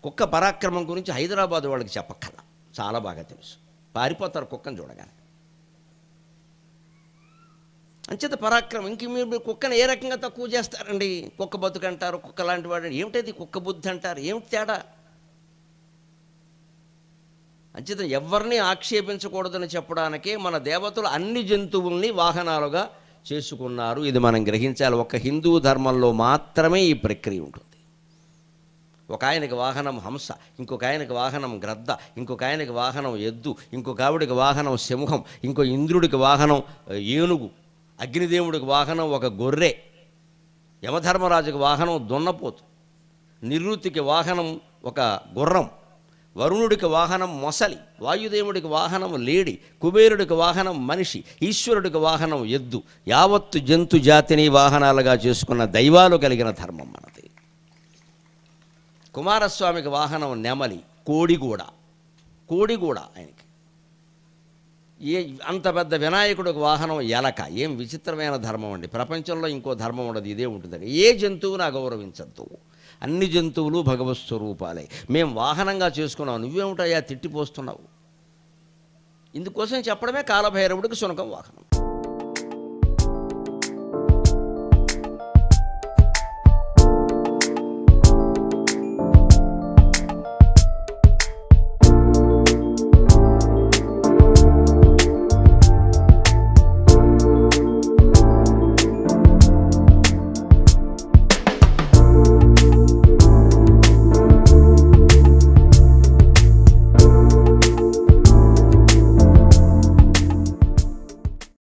S1: కుక్క పరాక్రమం గురించి హైదరాబాద్ వాళ్ళకి చెప్పక్కల చాలా బాగా తెలుసు పారిపోతారు కుక్కను చూడగానే అంచేత పరాక్రమం ఇంక మీరు కుక్కను ఏ రకంగా తక్కువ చేస్తారండి కుక్క బతుకంటారు కుక్క లాంటి వాడు ఏమిటది కుక్క బుద్ధి అంటారు ఏమిటి తేడా అంచేత ఎవరిని ఆక్షేపించకూడదని చెప్పడానికే మన దేవతలు అన్ని జంతువుల్ని వాహనాలుగా చేసుకున్నారు ఇది మనం గ్రహించాలి ఒక హిందూ ధర్మంలో మాత్రమే ఈ ప్రక్రియ ఉంటుంది ఒక ఆయనకి వాహనం హంస ఇంకొక ఆయనకి వాహనం గ్రద్ద ఇంకొక ఆయనకి వాహనం ఎద్దు ఇంకొక ఆవిడికి వాహనం సింహం ఇంకో ఇంద్రుడికి వాహనం ఏనుగు అగ్నిదేవుడికి వాహనం ఒక గొర్రె యమధర్మరాజుకి వాహనం దున్నపోతు నిరుతికి వాహనం ఒక గుర్రం వరుణుడికి వాహనం మొసలి వాయుదేవుడికి వాహనం లేడి కుబేరుడికి వాహనం మనిషి ఈశ్వరుడికి వాహనం ఎద్దు యావత్తు జంతు జాతిని వాహనాలుగా చేసుకున్న దైవాలు కలిగిన ధర్మం మనది కుమారస్వామికి వాహనం నెమలి కోడిగూడ కోడిగూడ ఆయనకి ఏ అంత పెద్ద వినాయకుడికి వాహనం ఎలక ఏం విచిత్రమైన ధర్మం అండి ప్రపంచంలో ఇంకో ధర్మం ఉండదు ఇదే ఉంటుందండి ఏ నా గౌరవించద్దు అన్ని జంతువులు భగవత్ స్వరూపాలే మేము వాహనంగా చేసుకున్నాం నువ్వేమిటయ్యా తిట్టిపోస్తున్నావు ఇందుకోసం చెప్పడమే కాలభైరవుడికి శునకం వాహనం